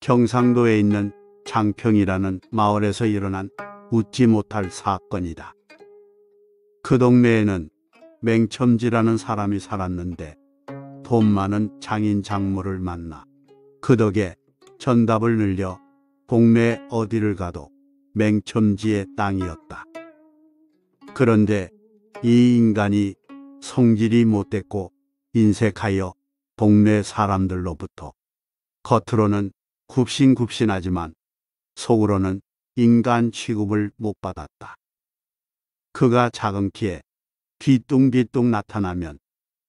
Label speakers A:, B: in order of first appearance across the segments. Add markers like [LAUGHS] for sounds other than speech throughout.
A: 경상도에 있는 장평이라는 마을에서 일어난 웃지 못할 사건이다. 그 동네에는 맹첨지라는 사람이 살았는데 돈 많은 장인 장모를 만나 그 덕에 전답을 늘려 동네 어디를 가도 맹첨지의 땅이었다. 그런데 이 인간이 성질이 못됐고 인색하여 동네 사람들로부터 겉으로는 굽신굽신하지만 속으로는 인간 취급을 못 받았다. 그가 작은 키에 뒤뚱뒤뚱 나타나면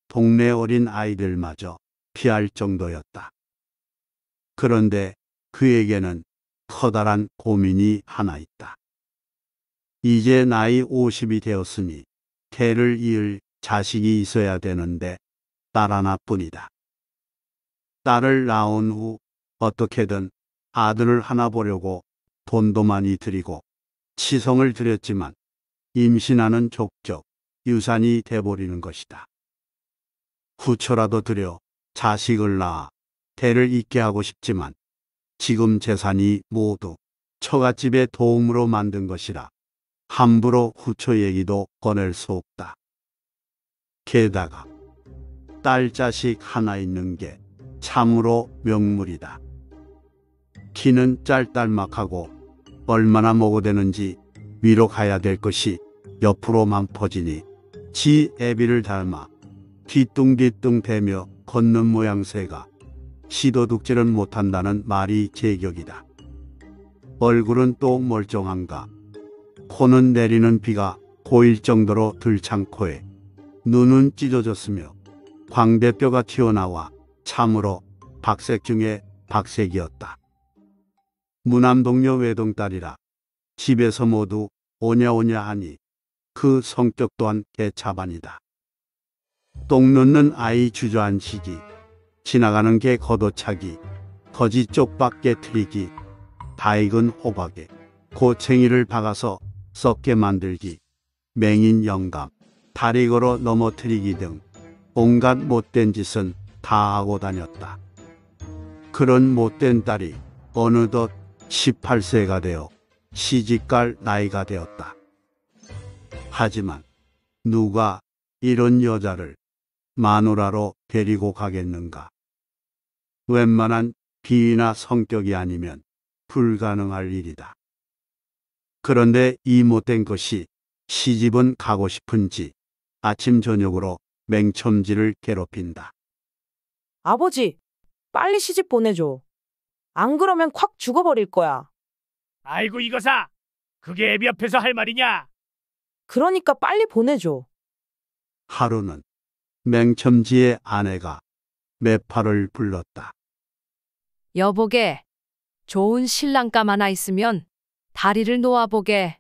A: 동네 어린 아이들마저 피할 정도였다. 그런데 그에게는 커다란 고민이 하나 있다. 이제 나이 50이 되었으니 개를 이을 자식이 있어야 되는데 딸 하나뿐이다. 딸을 낳은 후 어떻게든 아들을 하나 보려고 돈도 많이 들이고 치성을 들였지만 임신하는 족적 유산이 돼버리는 것이다. 후처라도 들여 자식을 낳아 대를 잇게 하고 싶지만 지금 재산이 모두 처갓집의 도움으로 만든 것이라 함부로 후처 얘기도 꺼낼 수 없다. 게다가 딸 자식 하나 있는 게 참으로 명물이다. 키는 짤딸막하고 얼마나 먹어대는지 위로 가야 될 것이 옆으로만 퍼지니 지 애비를 닮아 뒤뚱뒤뚱 대며 걷는 모양새가 시도둑질은 못한다는 말이 제격이다. 얼굴은 또 멀쩡한가. 코는 내리는 비가 고일 정도로 들창코에 눈은 찢어졌으며 광대뼈가 튀어나와 참으로 박색 중에 박색이었다. 무남동녀 외동딸이라 집에서 모두 오냐오냐 하니 그 성격 또한 개차반이다. 똥 놓는 아이 주저앉히기, 지나가는 개 걷어차기, 거지 쪽밖에 트리기, 다 익은 호박에 고챙이를 박아서 썩게 만들기, 맹인 영감, 다리 걸어 넘어뜨리기 등 온갖 못된 짓은 다 하고 다녔다. 그런 못된 딸이 어느덧 18세가 되어 시집갈 나이가 되었다. 하지만 누가 이런 여자를 마누라로 데리고 가겠는가. 웬만한 비위나 성격이 아니면 불가능할 일이다. 그런데 이 못된 것이 시집은 가고 싶은지 아침 저녁으로 맹첨지를 괴롭힌다.
B: 아버지, 빨리 시집 보내줘. 안 그러면 콱 죽어버릴 거야. 아이고 이거사. 그게 애비 앞에서할 말이냐? 그러니까 빨리 보내줘.
A: 하루는 맹첨지의 아내가 매파를 불렀다.
B: 여보게,
C: 좋은 신랑감 하나 있으면 다리를 놓아보게.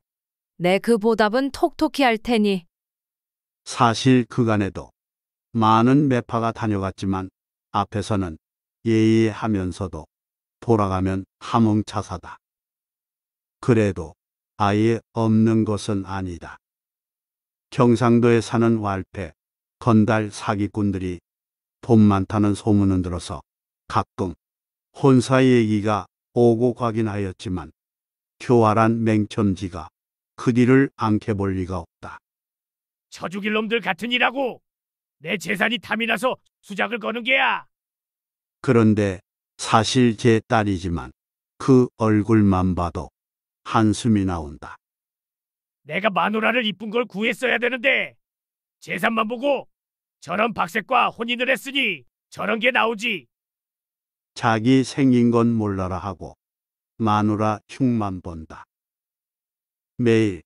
C: 내 그 보답은 톡톡히 할 테니
A: 사실 그간에도 많은 매파가 다녀갔지만 앞에서는 예의하면서도 돌아가면 함흥차사다. 그래도 아예 없는 것은 아니다. 경상도에 사는 왈패, 건달 사기꾼들이 돈 많다는 소문은 들어서 가끔 혼사 얘기가 오고 가긴 하였지만 교활한 맹첨지가그 뒤를 안켜볼 리가 없다.
D: 쳐 죽일 놈들 같은일하고내 재산이 탐이 나서 수작을 거는 게야.
A: 그런데 사실 제 딸이지만 그 얼굴만 봐도 한숨이 나온다.
D: 내가 마누라를 이쁜 걸 구했어야 되는데 재산만 보고 저런 박색과 혼인을 했으니 저런 게 나오지.
A: 자기 생긴 건 몰라라 하고 마누라 흉만 본다. 매일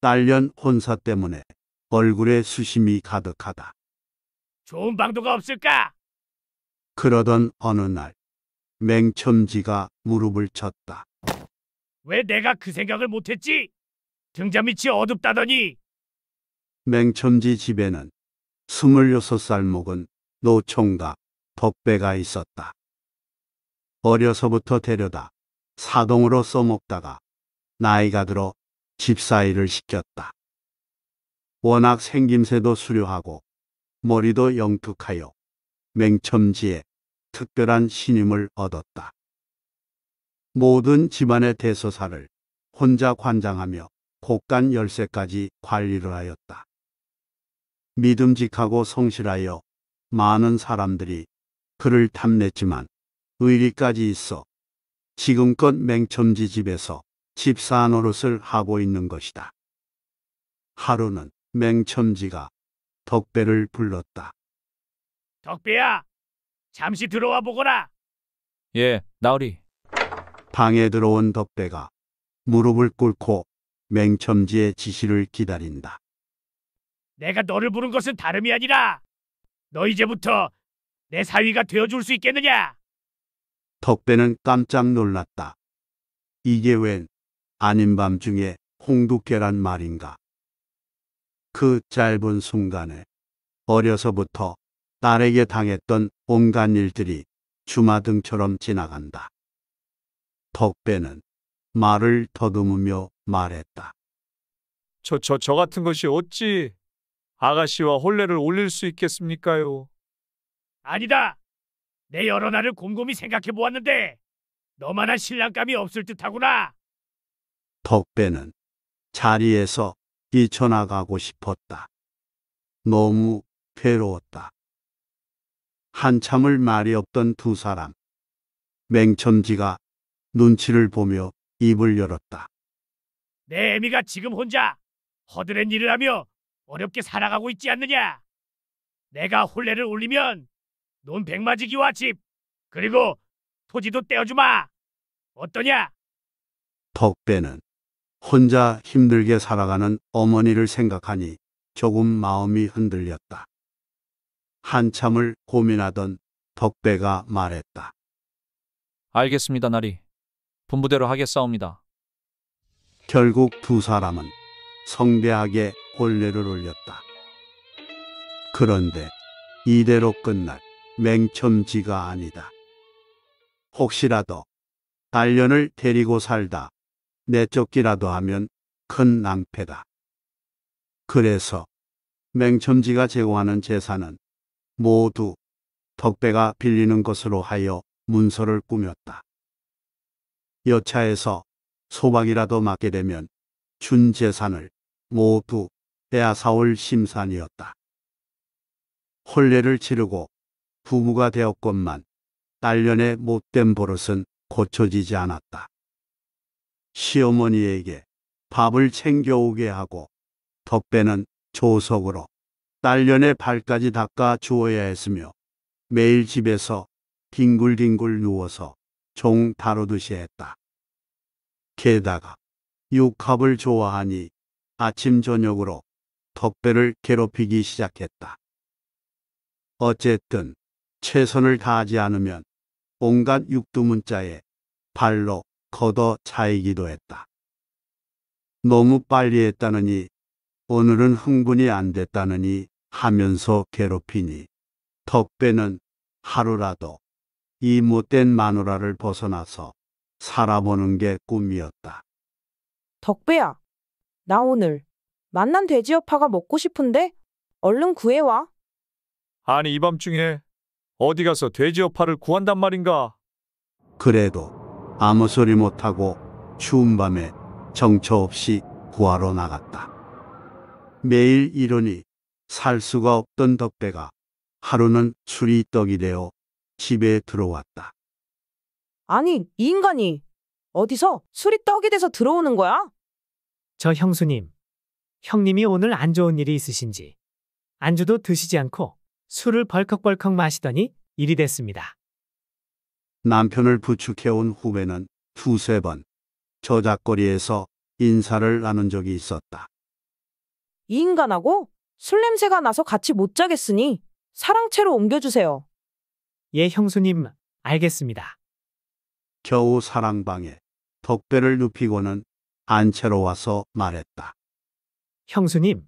A: 딸년 혼사 때문에 얼굴에 수심이 가득하다.
D: 좋은 방도가 없을까?
A: 그러던 어느 날 맹첨지가 무릎을 쳤다.
D: 왜 내가 그 생각을 못했지? 등잔밑이 어둡다더니
A: 맹첨지 집에는 26살 먹은 노총각 덕배가 있었다. 어려서부터 데려다 사동으로 써먹다가 나이가 들어 집사일을 시켰다. 워낙 생김새도 수려하고 머리도 영특하여 맹첨지에 특별한 신임을 얻었다. 모든 집안의 대서사를 혼자 관장하며 곡간 열쇠까지 관리를 하였다. 믿음직하고 성실하여 많은 사람들이 그를 탐냈지만 의리까지 있어 지금껏 맹첨지 집에서 집사 노릇을 하고 있는 것이다. 하루는 맹천지가 덕배를 불렀다.
D: 덕배야, 잠시 들어와 보거라.
A: 예, 나으리. 방에 들어온 덕배가 무릎을 꿇고 맹첨지의 지시를 기다린다.
D: 내가 너를 부른 것은 다름이 아니라 너 이제부터 내 사위가 되어줄 수 있겠느냐?
A: 덕배는 깜짝 놀랐다. 이게 웬 아닌 밤중에 홍두깨란 말인가. 그 짧은 순간에 어려서부터 딸에게 당했던 온갖 일들이 주마등처럼 지나간다. 덕배는 말을 더듬으며 말했다.
E: 저, 저, 저 같은 것이 어찌 아가씨와 혼례를 올릴 수 있겠습니까요?
D: 아니다. 내 여러 날을 곰곰이 생각해 보았는데 너만한 신랑감이 없을 듯하구나.
A: 덕배는 자리에서 뛰쳐나가고 싶었다. 너무 괴로웠다. 한참을 말이 없던 두 사람. 맹천지가 눈치를 보며 입을 열었다.
D: 내 애미가 지금 혼자 허드렛 일을 하며 어렵게 살아가고 있지 않느냐. 내가 혼례를 올리면 논 백마지기와 집 그리고 토지도 떼어주마. 어떠냐?
A: 덕배는 혼자 힘들게 살아가는 어머니를 생각하니 조금 마음이 흔들렸다. 한참을 고민하던 덕배가 말했다.
E: 알겠습니다, 나리. 분부대로 하겠사옵니다.
A: 결국 두 사람은 성대하게 혼례를 올렸다. 그런데 이대로 끝날 맹첨지가 아니다. 혹시라도 단련을 데리고 살다 내쫓기라도 하면 큰 낭패다. 그래서 맹첨지가 제공하는 제사는 모두 덕배가 빌리는 것으로 하여 문서를 꾸몄다. 여차에서 소박이라도 맞게 되면 준 재산을 모두 빼앗아올 심산이었다. 혼례를 치르고 부부가 되었건만 딸년의 못된 버릇은 고쳐지지 않았다. 시어머니에게 밥을 챙겨오게 하고 덕배는 조석으로 딸년의 발까지 닦아 주어야 했으며 매일 집에서 뒹굴뒹굴 누워서 종 다루듯이 했다. 게다가 육합을 좋아하니 아침 저녁으로 덕배를 괴롭히기 시작했다. 어쨌든 최선을 다하지 않으면 온갖 육두문자에 발로 걷어 차이기도 했다. 너무 빨리 했다느니 오늘은 흥분이 안 됐다느니 하면서 괴롭히니 덕배는 하루라도 이 못된 마누라를 벗어나서 살아보는 게 꿈이었다.
B: 덕배야, 나 오늘 만난 돼지여파가 먹고 싶은데 얼른 구해와.
A: 아니
E: 이밤중에 어디 가서 돼지여파를 구한단 말인가?
A: 그래도 아무 소리 못하고 추운 밤에 정처 없이 구하러 나갔다. 매일 이러니 살 수가 없던 덕배가 하루는 술이 떡이 되어 집에 들어왔다.
B: 아니, 이 인간이 어디서 술이 떡이 돼서 들어오는 거야?
A: 저
D: 형수님, 형님이 오늘 안 좋은 일이 있으신지 안주도 드시지 않고 술을 벌컥벌컥 마시더니 일이 됐습니다.
A: 남편을 부축해온 후배는 두세 번 저작거리에서 인사를 나눈 적이 있었다.
B: 이 인간하고 술 냄새가 나서 같이 못 자겠으니 사랑채로 옮겨주세요. 예, 형수님, 알겠습니다.
A: 겨우 사랑방에 덕배를 눕히고는 안채로 와서 말했다.
D: 형수님,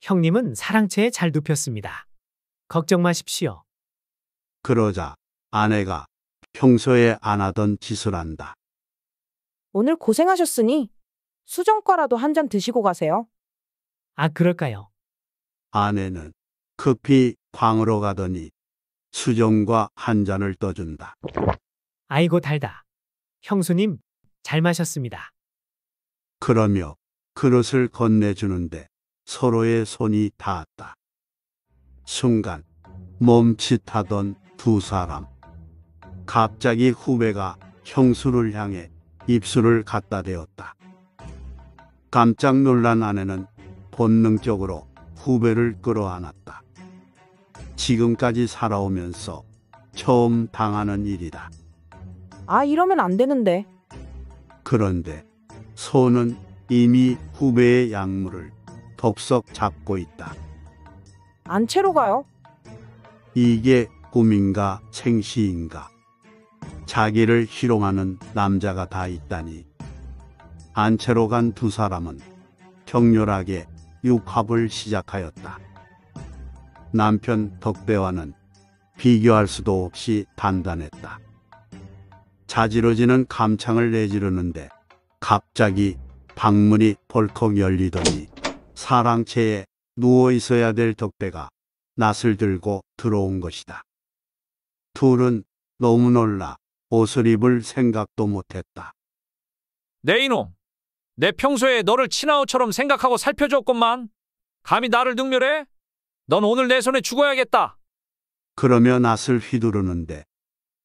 D: 형님은 사랑채에 잘 눕혔습니다. 걱정 마십시오.
A: 그러자 아내가 평소에 안 하던 짓을 한다.
B: 오늘 고생하셨으니 수정과라도 한 잔 드시고 가세요.
D: 아, 그럴까요?
A: 아내는 급히 방으로 가더니 수정과 한 잔을 떠준다.
D: 아이고 달다. 형수님, 잘 마셨습니다.
A: 그러며 그릇을 건네주는데 서로의 손이 닿았다. 순간 멈칫하던 두 사람. 갑자기 후배가 형수를 향해 입술을 갖다 대었다. 깜짝 놀란 아내는 본능적으로 후배를 끌어안았다. 지금까지 살아오면서 처음 당하는 일이다.
B: 아 이러면 안 되는데.
A: 그런데 소는 이미 후배의 약물을 덥석 잡고 있다.
B: 안채로 가요?
A: 이게 꿈인가 생시인가? 자기를 희롱하는 남자가 다 있다니. 단체로 간 두 사람은 격렬하게 육합을 시작하였다. 남편 덕대와는 비교할 수도 없이 단단했다. 자지러지는 감창을 내지르는데 갑자기 방문이 벌컥 열리더니 사랑채에 누워 있어야 될 덕대가 낯을 들고 들어온 것이다. 둘은 너무 놀라 옷을 입을 생각도 못했다.
E: 네 이놈, 내 평소에 너를 친아우처럼 생각하고 살펴줬건만 감히 나를 능멸해? 넌 오늘 내 손에 죽어야겠다.
A: 그러며 낫을 휘두르는데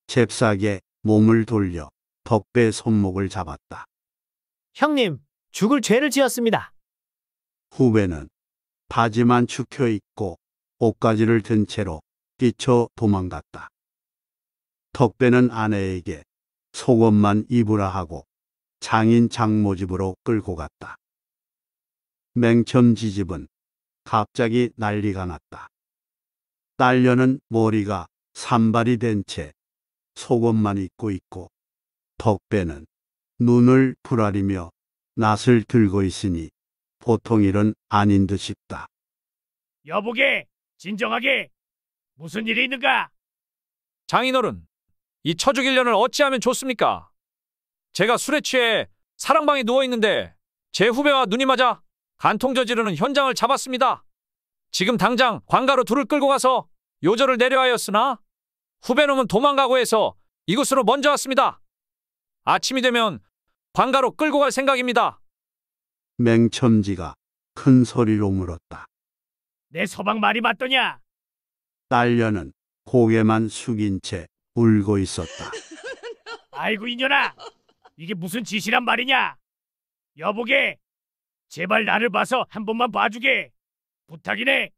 A: 잽싸게 몸을 돌려 덕배 손목을 잡았다. 형님, 죽을 죄를 지었습니다. 후배는 바지만 축혀 입고 옷가지를 든 채로 뛰쳐 도망갔다. 턱배는 아내에게 속옷만 입으라 하고 장인 장모 집으로 끌고 갔다. 맹첨지 집은 갑자기 난리가 났다. 딸녀는 머리가 산발이 된 채 속옷만 입고 있고 덕배는 눈을 부라리며 낯을 들고 있으니 보통 일은 아닌 듯 싶다.
D: 여보게 진정하게 무슨 일이 있는가? 장인어른, 이 처죽 1년을 어찌하면 좋습니까?
E: 제가 술에 취해 사랑방에 누워있는데 제 후배와 눈이 맞아 간통 저지르는 현장을 잡았습니다. 지금 당장 관가로 둘을 끌고 가서 요절을 내려하였으나 후배놈은 도망가고 해서 이곳으로 먼저 왔습니다.
D: 아침이 되면
E: 관가로 끌고 갈 생각입니다.
A: 맹첨지가 큰 소리로 물었다.
D: 내 서방 말이 맞더냐?
A: 딸려는 고개만 숙인 채 울고 있었다. [LAUGHS]
D: 아이고 이년아 이게 무슨 짓이란 말이냐 여보게 제발 나를 봐서 한 번만 봐주게 부탁이네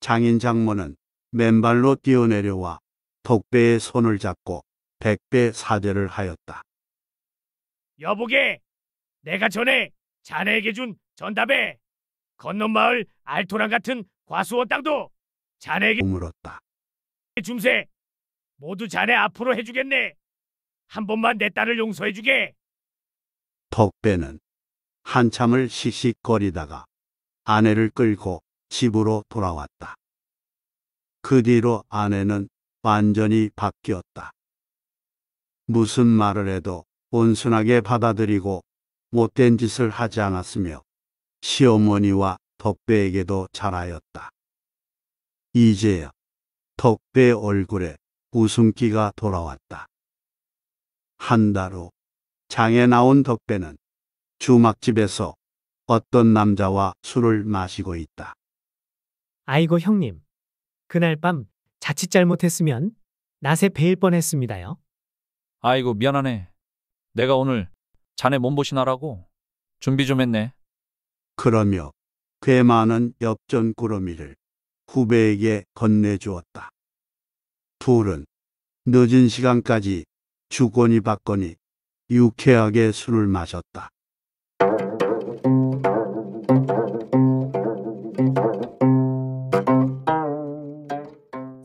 A: 장인 장모는 맨발로 뛰어내려와 덕배의 손을 잡고 백배 사죄를 하였다.
D: 여보게 내가 전에 자네에게 준 전답에 건넌마을 알토란 같은 과수원 땅도 자네에게 물었다. 줌새 모두 자네 앞으로 해주겠네. 한 번만 내 딸을 용서해주게.
A: 덕배는 한참을 시시거리다가 아내를 끌고 집으로 돌아왔다. 그 뒤로 아내는 완전히 바뀌었다. 무슨 말을 해도 온순하게 받아들이고 못된 짓을 하지 않았으며 시어머니와 덕배에게도 잘하였다. 이제야 덕배 얼굴에 웃음기가 돌아왔다. 한 달 후 장에 나온 덕배는 주막집에서 어떤 남자와 술을 마시고 있다.
D: 아이고 형님, 그날 밤 자칫 잘못했으면 낯에 베일 뻔했습니다요.
A: 아이고
E: 미안하네. 내가 오늘 자네 몸보신하라고 준비 좀 했네.
A: 그러며 괴만은 엽전 구러미를 후배에게 건네주었다. 둘은 늦은 시간까지 주거니 받거니 유쾌하게 술을 마셨다.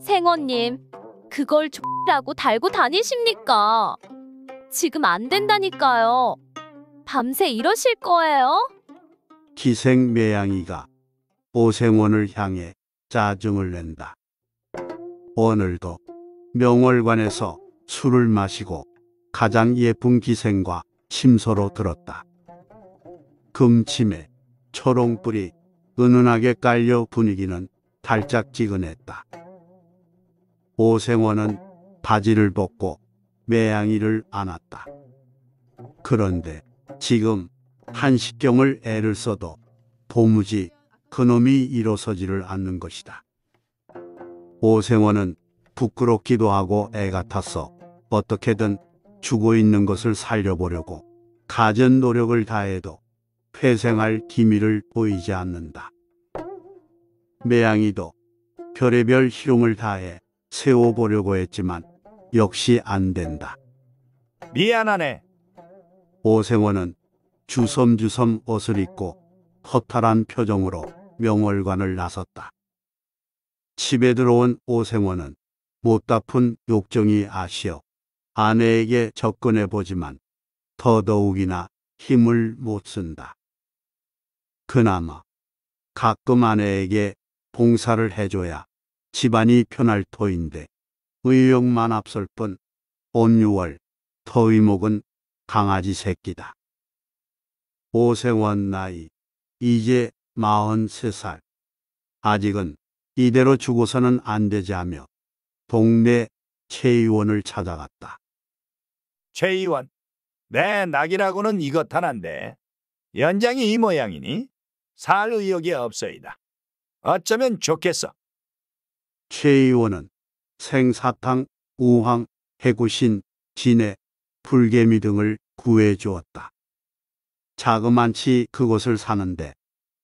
C: 생원님, 그걸 X라고 달고 다니십니까? 지금 안 된다니까요. 밤새 이러실 거예요?
A: 기생매양이가 오생원을 향해 짜증을 낸다. 오늘도 명월관에서 술을 마시고 가장 예쁜 기생과 침소로 들었다. 금침에 초롱불이 은은하게 깔려 분위기는 달짝지근했다. 오생원은 바지를 벗고 매양이를 안았다. 그런데 지금 한식경을 애를 써도 도무지 그놈이 일어서지를 않는 것이다. 오세원은 부끄럽기도 하고 애 같았어. 어떻게든 죽어 있는 것을 살려보려고 가전 노력을 다해도 폐생할 기미를 보이지 않는다. 매양이도 별의별 희롱을 다해 세워보려고 했지만 역시 안 된다. 미안하네. 오세원은 주섬주섬 옷을 입고 허탈한 표정으로 명월관을 나섰다. 집에 들어온 오생원은 못다 푼 욕정이 아시어 아내에게 접근해 보지만 더더욱이나 힘을 못 쓴다. 그나마 가끔 아내에게 봉사를 해줘야 집안이 편할 터인데 의욕만 앞설 뿐온유월터위목은 강아지 새끼다. 오생원 나이 이제 43살 아직은 이대로 죽어서는안 되자며 동네 최의원을 찾아갔다. 최의원,
F: 내 낙이라고는 이것 하나인데 연장이 이 모양이니 살
A: 의욕이 없어이다. 어쩌면 좋겠어. 최의원은 생사탕, 우황, 해구신, 진해, 불개미 등을 구해 주었다. 자그만치 그곳을 사는데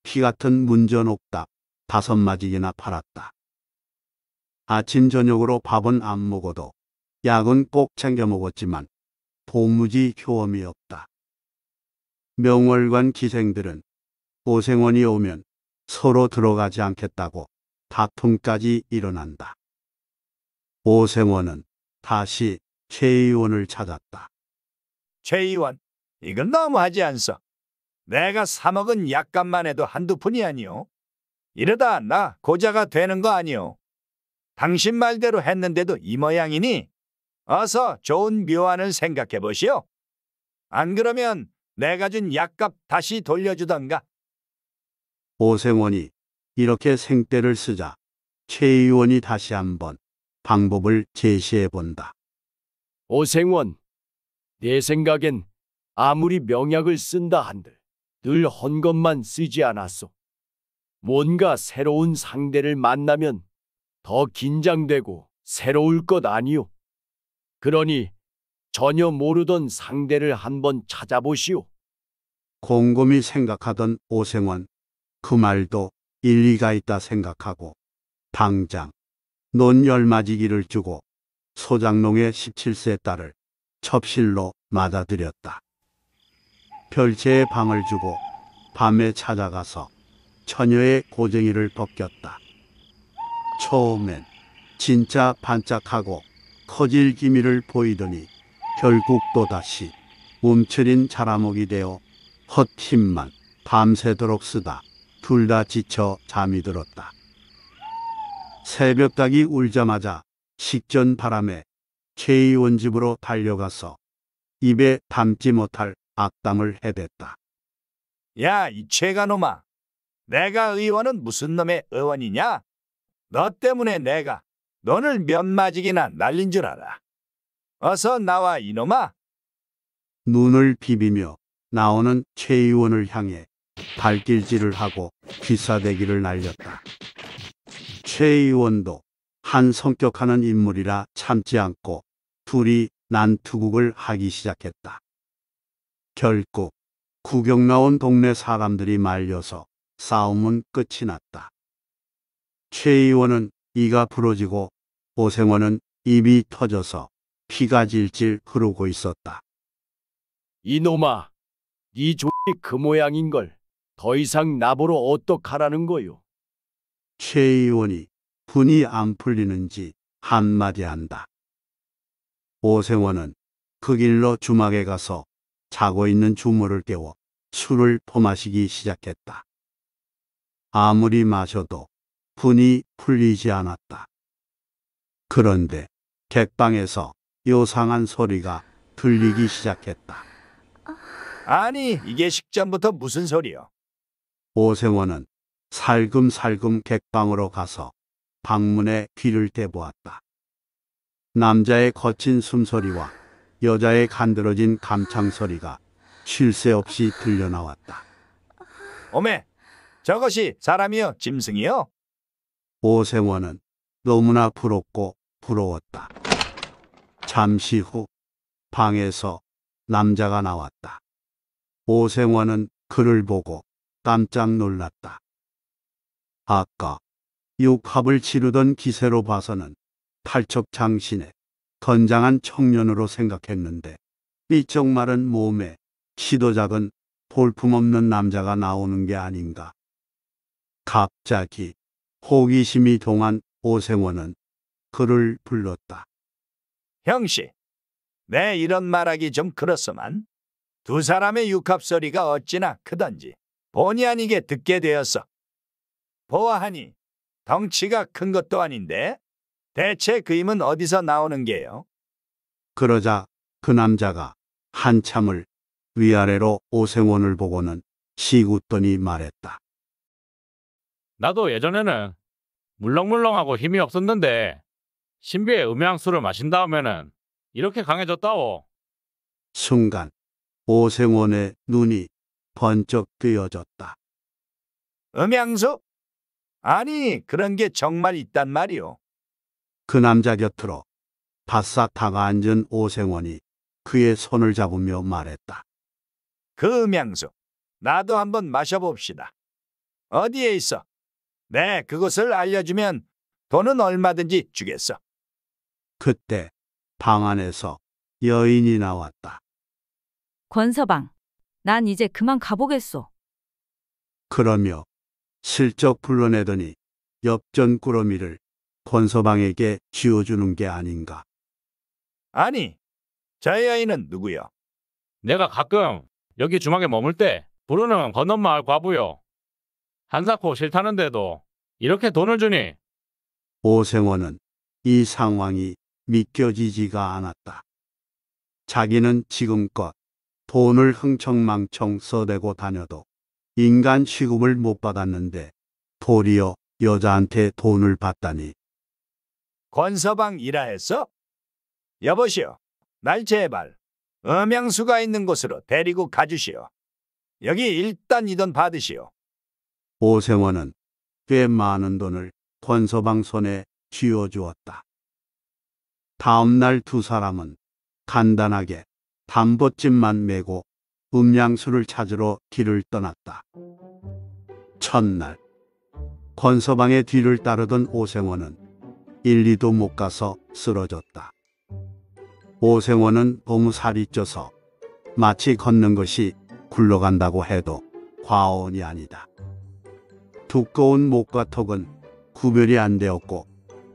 A: 피 같은 문전 옥답, 다섯 마지기나 팔았다. 아침 저녁으로 밥은 안 먹어도 약은 꼭 챙겨 먹었지만 도무지 효험이 없다. 명월관 기생들은 오생원이 오면 서로 들어가지 않겠다고 다툼까지 일어난다. 오생원은 다시 최 의원을 찾았다.
F: 최 의원, 이건 너무하지 않소. 내가 사먹은 약값만 해도 한두 푼이 아니오. 이러다 나 고자가 되는 거 아니오. 당신 말대로 했는데도 이 모양이니 어서 좋은 묘안을 생각해 보시오. 안 그러면 내가 준 약값 다시 돌려주던가.
A: 오생원이 이렇게 생떼를 쓰자 최 의원이 다시 한번 방법을 제시해 본다.
F: 오생원, 내 생각엔 아무리 명약을 쓴다 한들 늘 헌 것만 쓰지 않았소. 뭔가 새로운 상대를 만나면 더 긴장되고 새로울 것 아니요. 그러니 전혀 모르던 상대를
A: 한번 찾아보시오. 곰곰이 생각하던 오생원. 그 말도 일리가 있다 생각하고 당장 논열 맞이기를 주고 소장농의 17세 딸을 첩실로 맞아들였다. 별채의 방을 주고 밤에 찾아가서 처녀의 고쟁이를 벗겼다. 처음엔 진짜 반짝하고 커질 기미를 보이더니 결국 또다시 움츠린 자라목이 되어 헛힘만 밤새도록 쓰다 둘 다 지쳐 잠이 들었다. 새벽닭이 울자마자 식전 바람에 최의원 집으로 달려가서 입에 담지 못할 악담을 해댔다.
F: 야, 이 최가놈아. 내가 의원은 무슨 놈의 의원이냐? 너 때문에 내가 너를 몇 마직이나 날린 줄 알아. 어서 나와 이놈아.
A: 눈을 비비며 나오는 최 의원을 향해 발길질을 하고 귀사대기를 날렸다. 최 의원도 한 성격하는 인물이라 참지 않고 둘이 난투국을 하기 시작했다. 결국 구경 나온 동네 사람들이 말려서 싸움은 끝이 났다. 최 의원은 이가 부러지고 오생원은 입이 터져서 피가 질질 흐르고 있었다. 이놈아, 네 족이 그 모양인걸 더 이상 나보러 어떡하라는 거요. 최 의원이 분이 안 풀리는지 한마디 한다. 오생원은 그 길로 주막에 가서 자고 있는 주모를 깨워 술을 퍼마시기 시작했다. 아무리 마셔도 분이 풀리지 않았다. 그런데 객방에서 요상한 소리가 들리기 시작했다.
F: 아니, 이게 식전부터 무슨 소리요?
A: 오세원은 살금살금 객방으로 가서 방문에 귀를 대보았다. 남자의 거친 숨소리와 여자의 간드러진 감창 소리가 쉴 새 없이 들려나왔다. 어메, 저것이 사람이요 짐승이요? 오세원은 너무나 부럽고 부러웠다. 잠시 후 방에서 남자가 나왔다. 오생원은 그를 보고 깜짝 놀랐다. 아까 육합을 치르던 기세로 봐서는 탈척장신의 건장한 청년으로 생각했는데 삐쩍 마른 몸에 시도 작은 볼품없는 남자가 나오는 게 아닌가 갑자기 호기심이 동한 오생원은 그를 불렀다. 형씨, 내 네, 이런 말하기 좀 그렇소만
F: 두 사람의 육합소리가 어찌나 크던지 본의 아니게 듣게 되었어. 보아하니 덩치가 큰 것도 아닌데 대체 그 힘은 어디서 나오는 게요?
A: 그러자 그 남자가 한참을 위아래로 오생원을 보고는 시웃더니 말했다.
G: 나도 예전에는 물렁물렁하고 힘이 없었는데 신비의 음양수를 마신 다음에는 이렇게 강해졌다오.
A: 순간 오생원의 눈이 번쩍 뜨여졌다. 음양수? 아니 그런 게 정말 있단 말이오. 그 남자 곁으로 바싹 다가앉은 오생원이 그의 손을 잡으며 말했다. 그 음양수 나도 한번 마셔봅시다.
F: 어디에 있어? 네, 그것을 알려주면 돈은 얼마든지 주겠어.
A: 그때 방 안에서 여인이 나왔다.
C: 권서방, 난 이제 그만 가보겠소.
A: 그러며 슬쩍 불러내더니 엽전 꾸러미를 권서방에게 쥐어주는 게 아닌가. 아니, 저 여인은 누구요?
G: 내가 가끔 여기 주막에 머물 때 부르는 건엄마을 과부요. 한사코 싫다는데도 이렇게 돈을 주니
A: 오생원은 이 상황이 믿겨지지가 않았다. 자기는 지금껏 돈을 흥청망청 써대고 다녀도 인간 취급을 못 받았는데 도리어 여자한테 돈을 받다니. 권서방
F: 이라 했어? 여보시오, 날 제발 음양수가 있는 곳으로 데리고 가주시오. 여기 일단 이 돈 받으시오.
A: 오세원은 꽤 많은 돈을 권서방 손에 쥐어주었다. 다음 날 두 사람은 간단하게 담보집만 메고 음양수를 찾으러 길을 떠났다. 첫날 권서방의 뒤를 따르던 오생원은 일리도못 가서 쓰러졌다. 오생원은 너무 살이 쪄서 마치 걷는 것이 굴러간다고 해도 과언이 아니다. 두꺼운 목과 턱은 구별이 안 되었고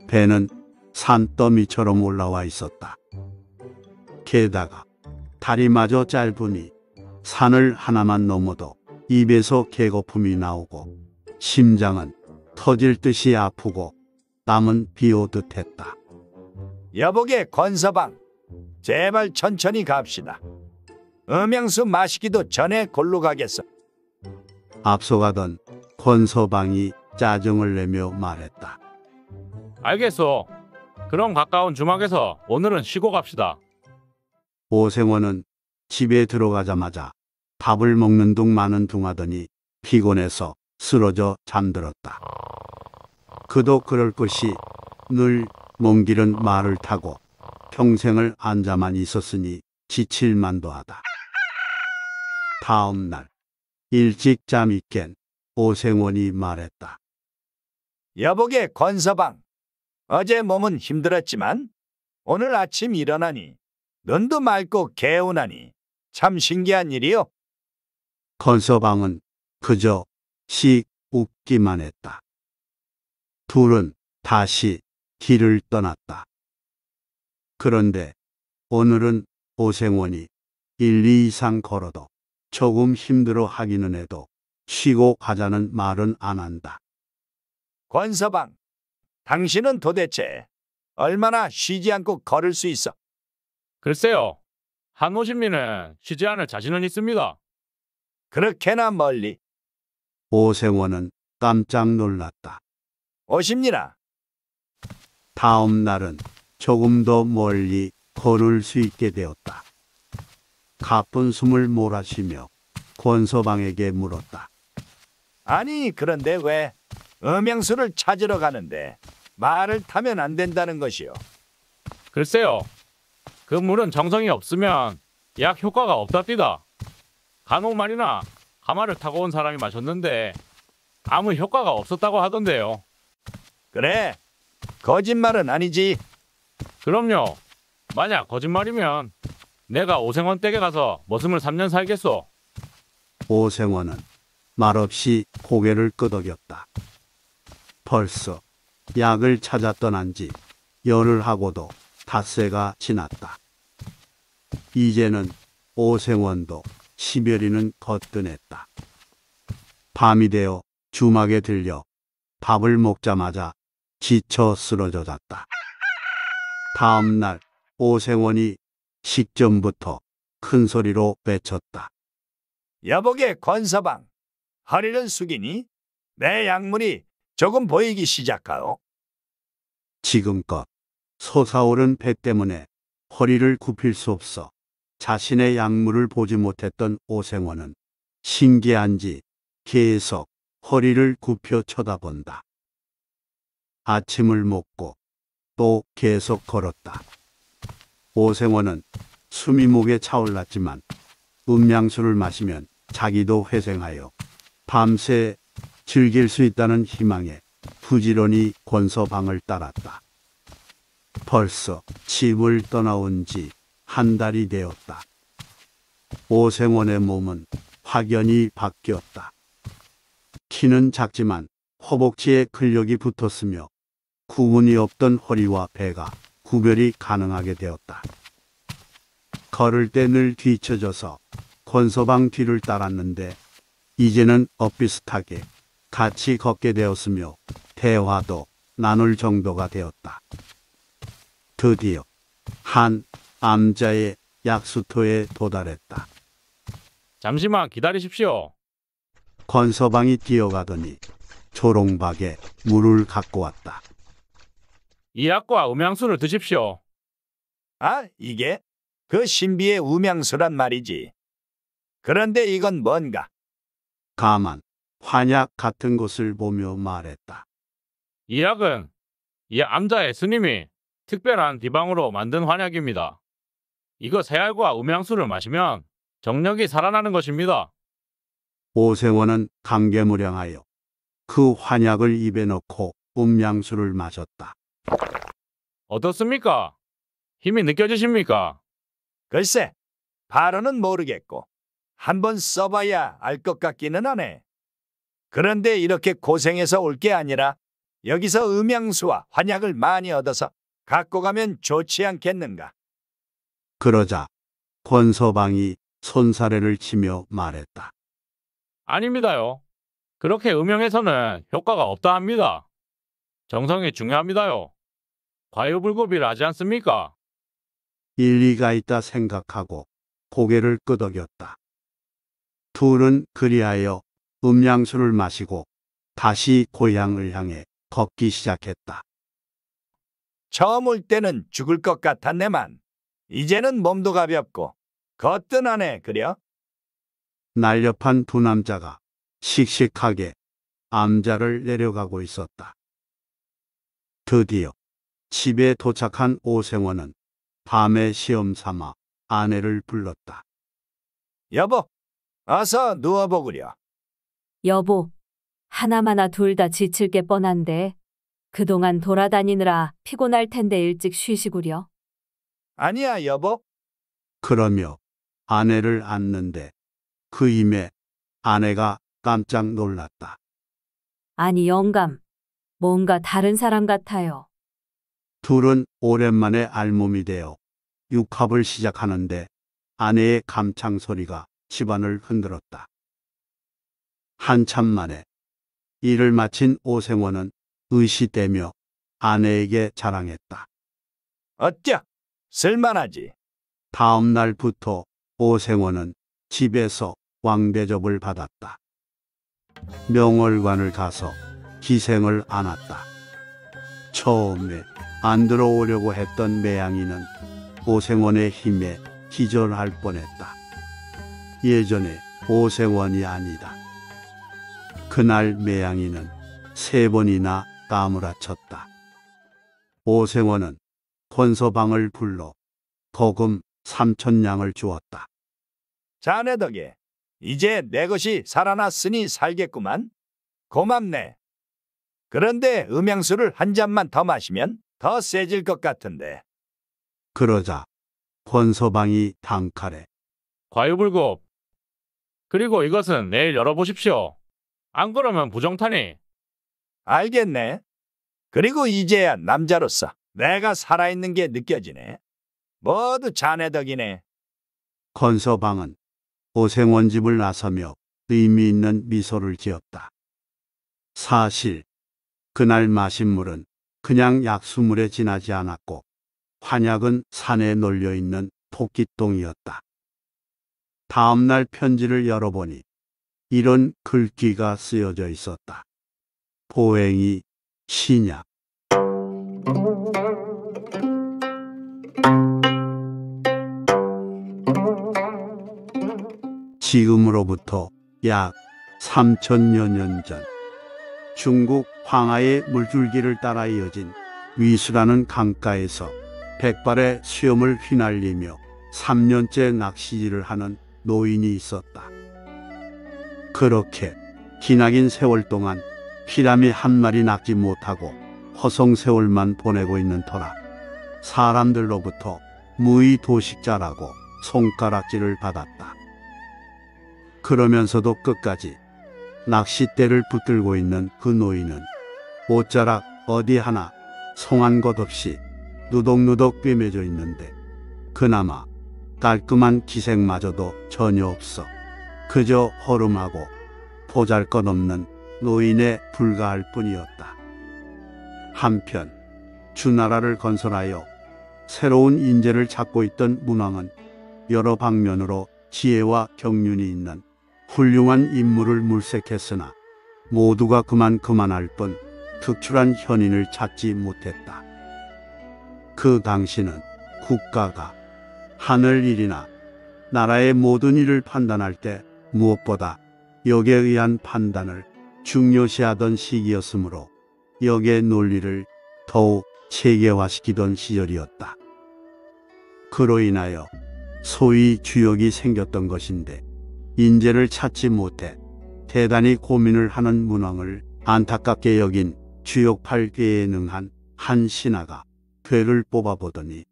A: 배는 산더미처럼 올라와 있었다. 게다가 다리마저 짧으니 산을 하나만 넘어도 입에서 개거품이 나오고 심장은 터질 듯이 아프고 땀은 비오듯 했다.
F: 여보게 권서방 제발 천천히 갑시다. 음양수 마시기도 전에 골로 가겠어.
A: 앞서가던 권서방이 짜증을 내며 말했다.
G: 알겠소. 그럼 가까운 주막에서 오늘은 쉬고 갑시다.
A: 오생원은 집에 들어가자마자 밥을 먹는 둥 마는 둥 하더니 피곤해서 쓰러져 잠들었다. 그도 그럴 것이 늘 먼 길은 말을 타고 평생을 앉아만 있었으니 지칠 만도 하다. 다음 날 일찍 잠이 깬 오생원이 말했다. 여보게 권서방, 어제 몸은
F: 힘들었지만 오늘 아침 일어나니 눈도 맑고 개운하니
A: 참 신기한 일이요. 권서방은 그저 씩 웃기만 했다. 둘은 다시 길을 떠났다. 그런데 오늘은 오생원이 1, 2 이상 걸어도 조금 힘들어 하기는 해도 쉬고 가자는 말은 안 한다. 권서방, 당신은 도대체
F: 얼마나 쉬지 않고 걸을 수 있어? 글쎄요. 한호신민은 쉬지 않을 자신은 있습니다. 그렇게나 멀리
A: 오세원은 깜짝 놀랐다. 오십니다. 다음 날은 조금 더 멀리 걸을 수 있게 되었다. 가쁜 숨을 몰아쉬며 권서방에게 물었다.
F: 아니 그런데 왜음향수를 찾으러 가는데 말을 타면 안 된다는 것이요.
G: 글쎄요. 그 물은 정성이 없으면 약 효과가 없답니다. 간혹 말이나 가마를 타고 온 사람이 마셨는데 아무 효과가 없었다고 하던데요. 그래. 거짓말은 아니지. 그럼요. 만약 거짓말이면 내가 오생원 댁에 가서 머슴을 3년 살겠소.
A: 오생원은 말없이 고개를 끄덕였다. 벌써 약을 찾아 떠난 지 열흘 하고도 닷새가 지났다. 이제는 오생원도 시별이는 거뜬했다. 밤이 되어 주막에 들려 밥을 먹자마자 지쳐 쓰러져 잤다. 다음 날 오생원이 식전부터 큰 소리로 외쳤다. 여보게
F: 권서방, 허리는 숙이니
A: 내 약물이 조금 보이기 시작하오. 지금껏 솟아오른 배 때문에 허리를 굽힐 수 없어 자신의 약물을 보지 못했던 오생원은 신기한지 계속 허리를 굽혀 쳐다본다. 아침을 먹고 또 계속 걸었다. 오생원은 숨이 목에 차올랐지만 음양수를 마시면 자기도 회생하여 밤새 즐길 수 있다는 희망에 부지런히 권서방을 따랐다. 벌써 집을 떠나온 지 한 달이 되었다. 오생원의 몸은 확연히 바뀌었다. 키는 작지만 허벅지에 근력이 붙었으며 구분이 없던 허리와 배가 구별이 가능하게 되었다. 걸을 때 늘 뒤쳐져서 권서방 뒤를 따랐는데 이제는 엇비슷하게 같이 걷게 되었으며 대화도 나눌 정도가 되었다. 드디어 한 암자의 약수터에 도달했다.
G: 잠시만 기다리십시오.
A: 건서방이 뛰어가더니 조롱박에 물을 갖고 왔다.
G: 이 약과 음향수를
F: 드십시오. 아, 이게? 그 신비의 음향수란 말이지.
G: 그런데 이건 뭔가?
A: 가만, 환약 같은 것을 보며 말했다.
G: 이 약은 이 암자의 스님이 특별한 비방으로 만든 환약입니다. 이거 새알과 음양수를 마시면 정력이 살아나는 것입니다.
A: 오세원은 감개무량하여 그 환약을 입에 넣고 음양수를 마셨다.
G: 어떻습니까? 힘이 느껴지십니까? 글쎄, 바로는 모르겠고
F: 한번 써봐야 알 것 같기는 하네. 그런데 이렇게 고생해서 올 게 아니라 여기서 음양수와 환약을 많이 얻어서 갖고 가면 좋지 않겠는가.
A: 그러자 권서방이 손사래를 치며 말했다.
G: 아닙니다요. 그렇게 음영해서는 효과가 없다 합니다. 정성이 중요합니다요. 과유불급이라 하지 않습니까?
A: 일리가 있다 생각하고 고개를 끄덕였다. 둘은 그리하여 음양수를 마시고 다시 고향을 향해 걷기 시작했다. 처음 올 때는
F: 죽을 것 같았네만 이제는 몸도 가볍고 거뜬하네 그려?
A: 날렵한 두 남자가 씩씩하게 암자를 내려가고 있었다. 드디어 집에 도착한 오생원은 밤에 시험 삼아 아내를 불렀다. 여보, 아서누워보구랴
C: 여보, 하나마나 둘 다 지칠 게 뻔한데 그동안 돌아다니느라 피곤할 텐데 일찍 쉬시구려.
A: 아니야, 여보. 그러며 아내를 안는데 그 임에 아내가 깜짝 놀랐다.
C: 아니 영감, 뭔가 다른 사람 같아요.
A: 둘은 오랜만에 알몸이 되어 육합을 시작하는데 아내의 감창 소리가 집안을 흔들었다. 한참 만에 일을 마친 오생원은 의시되며 아내에게 자랑했다. 어째 쓸만하지. 다음 날부터 오생원은 집에서 왕대접을 받았다. 명월관을 가서 기생을 안았다. 처음에 안 들어오려고 했던 매양이는 오생원의 힘에 기절할 뻔했다. 예전에 오세원이 아니다. 그날 매양이는 세 번이나 까무라쳤다. 오세원은 권서방을 불러 거금 삼천냥을 주었다. 자네
F: 덕에 이제 내 것이 살아났으니 살겠구만. 고맙네. 그런데 음양수를 한 잔만 더 마시면 더 세질 것 같은데.
A: 그러자 권서방이 단칼에
G: 과유불급 그리고 이것은 내일 열어보십시오. 안 그러면 부정타니. 알겠네. 그리고 이제야 남자로서 내가 살아있는
F: 게 느껴지네. 모두 자네 덕이네.
A: 건서방은 오생원 집을 나서며 의미 있는 미소를 지었다. 사실 그날 마신 물은 그냥 약수물에 지나지 않았고 환약은 산에 놀려 있는 토끼똥이었다. 다음날 편지를 열어보니 이런 글귀가 쓰여져 있었다. 보행이 신약. 지금으로부터 약 3천여 년 전 중국 황하의 물줄기를 따라 이어진 위수라는 강가에서 백발의 수염을 휘날리며 3년째 낚시질을 하는 노인이 있었다. 그렇게 기나긴 세월 동안 피라미 한 마리 낳지 못하고 허송 세월만 보내고 있는 터라 사람들로부터 무의 도식자라고 손가락질을 받았다. 그러면서도 끝까지 낚싯대를 붙들고 있는 그 노인은 옷자락 어디 하나 송한것 없이 누덕누덕 꿰매져 있는데 그나마 깔끔한 기색마저도 전혀 없어 그저 허름하고 보잘것없는 노인에 불과할 뿐이었다. 한편 주나라를 건설하여 새로운 인재를 찾고 있던 문왕은 여러 방면으로 지혜와 경륜이 있는 훌륭한 인물을 물색했으나 모두가 그만 그만할 뿐 특출한 현인을 찾지 못했다. 그 당시는 국가가 하늘 일이나 나라의 모든 일을 판단할 때 무엇보다 역에 의한 판단을 중요시하던 시기였으므로 역의 논리를 더욱 체계화시키던 시절이었다. 그로 인하여 소위 주역이 생겼던 것인데 인재를 찾지 못해 대단히 고민을 하는 문왕을 안타깝게 여긴 주역 팔괘에 능한 한 신하가 괴를 뽑아보더니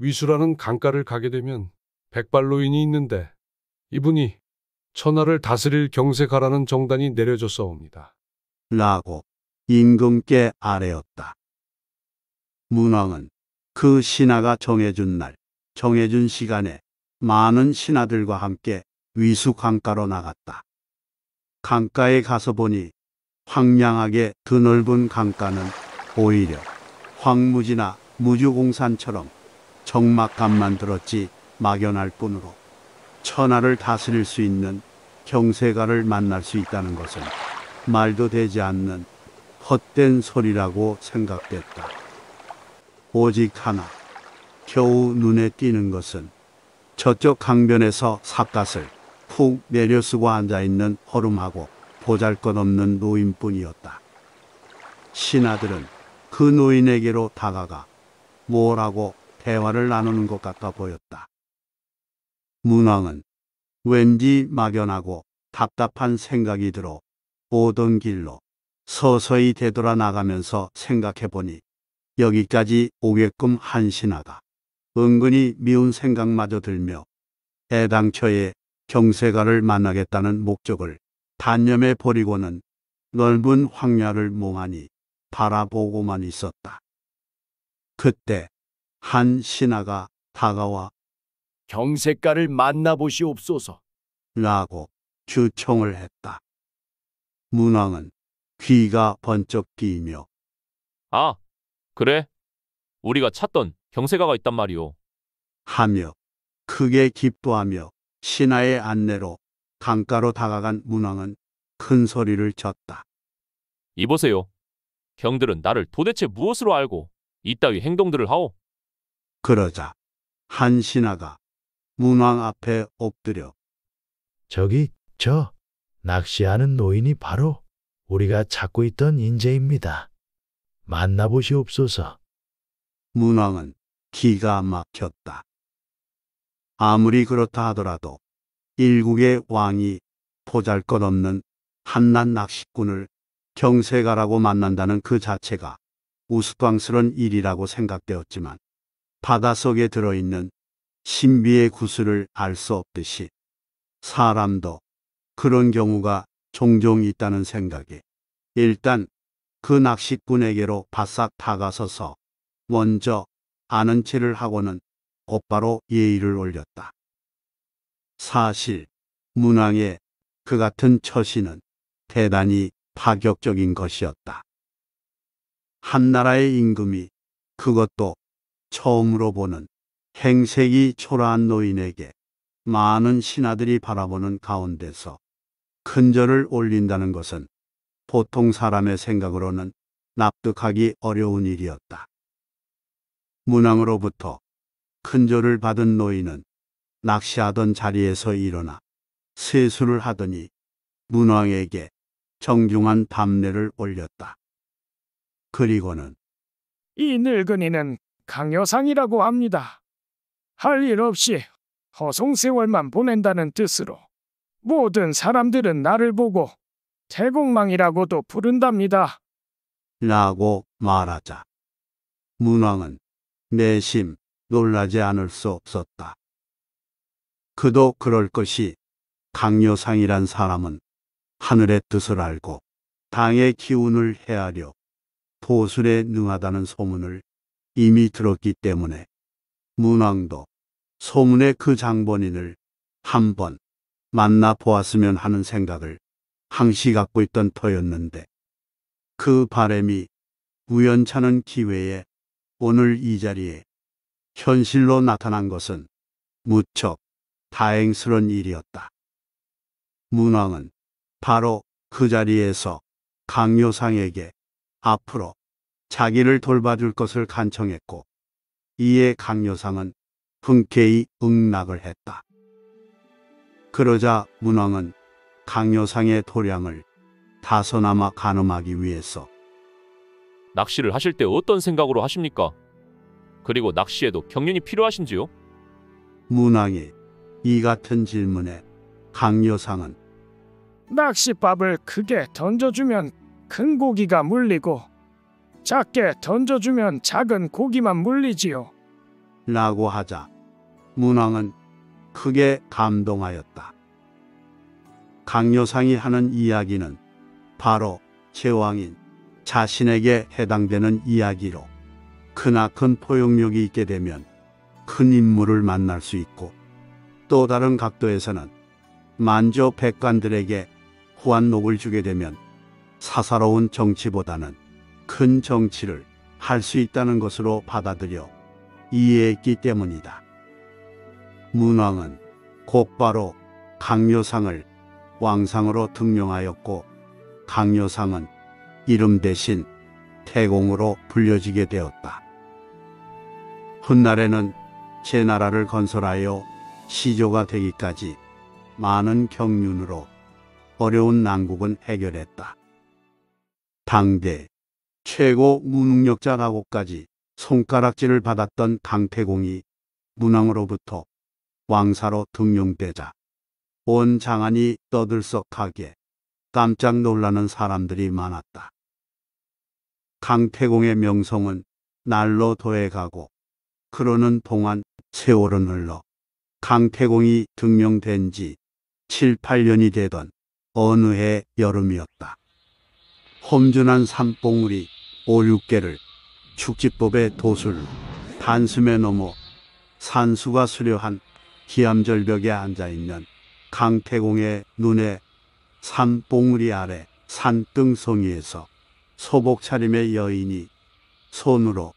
H: 위수라는 강가를 가게 되면
A: 백발로인이 있는데
H: 이분이 천하를 다스릴 경세가라는 정단이 내려졌사옵니다.
A: 라고 임금께 아뢰었다. 문왕은 그 신하가 정해준 날, 정해준 시간에 많은 신하들과 함께 위수 강가로 나갔다. 강가에 가서 보니 황량하게 드넓은 강가는 오히려 황무지나 무주공산처럼 정막감만 들었지 막연할 뿐으로 천하를 다스릴 수 있는 경세가를 만날 수 있다는 것은 말도 되지 않는 헛된 소리라고 생각됐다. 오직 하나, 겨우 눈에 띄는 것은 저쪽 강변에서 삿갓을 푹 내려쓰고 앉아있는 허름하고 보잘것없는 노인뿐이었다. 신하들은 그 노인에게로 다가가 뭐라고 대화를 나누는 것 같아 보였다. 문왕은 왠지 막연하고 답답한 생각이 들어 오던 길로 서서히 되돌아 나가면서 생각해 보니 여기까지 오게끔 한신하다. 은근히 미운 생각마저 들며 애당초에 경세가를 만나겠다는 목적을 단념해 버리고는 넓은 황야를 몽하니 바라보고만 있었다. 그때 한 신하가 다가와 경색가를 만나보시옵소서. 라고 주청을 했다. 문왕은 귀가 번쩍 끼이며
E: 아, 그래?
A: 우리가 찾던 경세가가 있단 말이오. 하며 크게 기뻐하며 신하의 안내로 강가로 다가간 문왕은 큰 소리를 쳤다.
E: 이보세요. 경들은 나를 도대체 무엇으로 알고 이따위 행동들을 하오?
A: 그러자 한 신하가 문왕 앞에 엎드려 저기 저 낚시하는 노인이 바로 우리가 찾고 있던 인재입니다. 만나보시옵소서. 문왕은 기가 막혔다. 아무리 그렇다 하더라도 일국의 왕이 보잘것없는 한낱 낚시꾼을 경세가라고 만난다는 그 자체가 우스꽝스런 일이라고 생각되었지만 바다 속에 들어있는 신비의 구슬을 알 수 없듯이 사람도 그런 경우가 종종 있다는 생각에 일단 그 낚시꾼에게로 바싹 다가서서 먼저 아는 체를 하고는 곧바로 예의를 올렸다. 사실 문왕의 그 같은 처신은 대단히 파격적인 것이었다. 한 나라의 임금이 그것도 처음으로 보는 행색이 초라한 노인에게 많은 신하들이 바라보는 가운데서 큰 절을 올린다는 것은 보통 사람의 생각으로는 납득하기 어려운 일이었다. 문왕으로부터 큰 절을 받은 노인은 낚시하던 자리에서 일어나 세수를 하더니 문왕에게 정중한 담례를 올렸다. 그리고는
H: 이 늙은이는 강요상이라고 합니다. 할 일 없이 허송세월만 보낸다는 뜻으로 모든 사람들은 나를 보고 태국망이라고도 부른답니다.
A: 라고 말하자. 문왕은 내심 놀라지 않을 수 없었다. 그도 그럴 것이 강요상이란 사람은 하늘의 뜻을 알고 당의 기운을 헤아려 보술에 능하다는 소문을 이미 들었기 때문에 문왕도 소문의 그 장본인을 한 번 만나 보았으면 하는 생각을 항시 갖고 있던 터였는데 그 바램이 우연찮은 기회에 오늘 이 자리에 현실로 나타난 것은 무척 다행스런 일이었다. 문왕은 바로 그 자리에서 강요상에게 앞으로 자기를 돌봐줄 것을 간청했고 이에 강요상은 흔쾌히 응낙을 했다. 그러자 문왕은 강요상의 도량을 다소나마 가늠하기 위해서
E: 낚시를 하실 때 어떤 생각으로 하십니까? 그리고 낚시에도 경륜이 필요하신지요?
A: 문왕이 이 같은 질문에 강요상은
H: 낚시밥을 크게 던져주면 큰 고기가 물리고 작게 던져주면 작은 고기만 물리지요.
A: 라고 하자 문왕은 크게 감동하였다. 강요상이 하는 이야기는 바로 제왕인 자신에게 해당되는 이야기로 크나큰 포용력이 있게 되면 큰 인물을 만날 수 있고 또 다른 각도에서는 만조 백관들에게 후한록을 주게 되면 사사로운 정치보다는 큰 정치를 할 수 있다는 것으로 받아들여 이해했기 때문이다. 문왕은 곧바로 강요상을 왕상으로 등용하였고 강요상은 이름 대신 태공으로 불려지게 되었다. 훗날에는 제 나라를 건설하여 시조가 되기까지 많은 경륜으로 어려운 난국은 해결했다. 당대 최고 무능력자라고까지 손가락질을 받았던 강태공이 문왕으로부터 왕사로 등용되자 온 장안이 떠들썩하게 깜짝 놀라는 사람들이 많았다. 강태공의 명성은 날로 더해가고 그러는 동안 세월은 흘러 강태공이 등용된 지 7, 8년이 되던 어느 해 여름이었다. 험준한 산봉우리 5, 6개를 축지법의 도술, 단숨에 넘어 산수가 수려한 기암절벽에 앉아있는 강태공의 눈에 산봉우리 아래 산등성이에서 소복 차림의 여인이 손으로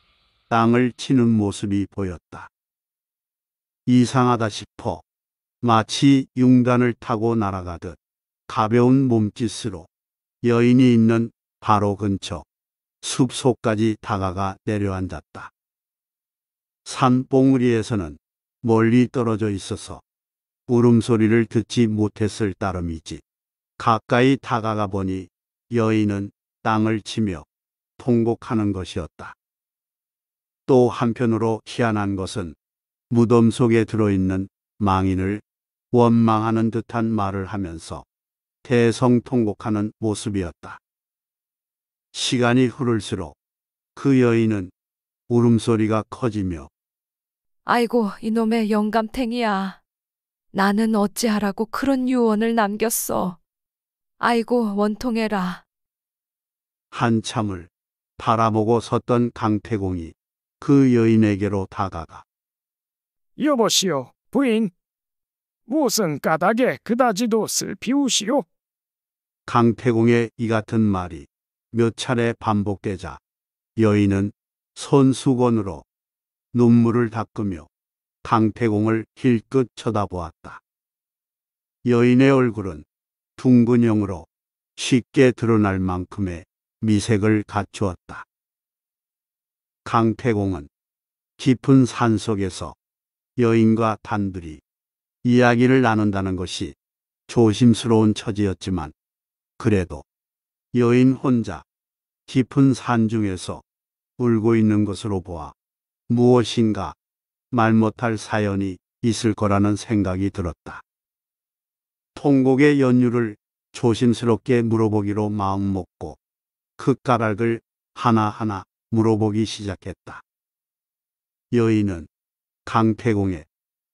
A: 땅을 치는 모습이 보였다. 이상하다 싶어 마치 융단을 타고 날아가듯 가벼운 몸짓으로 여인이 있는 바로 근처 숲속까지 다가가 내려앉았다. 산 봉우리에서는 멀리 떨어져 있어서 울음소리를 듣지 못했을 따름이지. 가까이 다가가 보니 여인은 땅을 치며 통곡하는 것이었다. 또 한편으로 희한한 것은 무덤 속에 들어있는 망인을 원망하는 듯한 말을 하면서 대성통곡하는 모습이었다. 시간이 흐를수록 그 여인은 울음소리가 커지며
C: 아이고, 이놈의 영감탱이야. 나는 어찌하라고 그런 유언을 남겼어. 아이고, 원통해라.
A: 한참을 바라보고 섰던 강태공이 그 여인에게로 다가가
H: 여보시오, 부인. 무슨 까닭에
A: 그다지도 슬피우시오? 강태공의 이 같은 말이 몇 차례 반복되자 여인은 손수건으로 눈물을 닦으며 강태공을 힐끗 쳐다보았다. 여인의 얼굴은 둥근형으로 쉽게 드러날 만큼의 미색을 갖추었다. 강태공은 깊은 산 속에서 여인과 단둘이 이야기를 나눈다는 것이 조심스러운 처지였지만 그래도 여인 혼자 깊은 산 중에서 울고 있는 것으로 보아 무엇인가 말 못할 사연이 있을 거라는 생각이 들었다. 통곡의 연유를 조심스럽게 물어보기로 마음먹고 그 까닭을 하나하나 물어보기 시작했다. 여인은 강태공의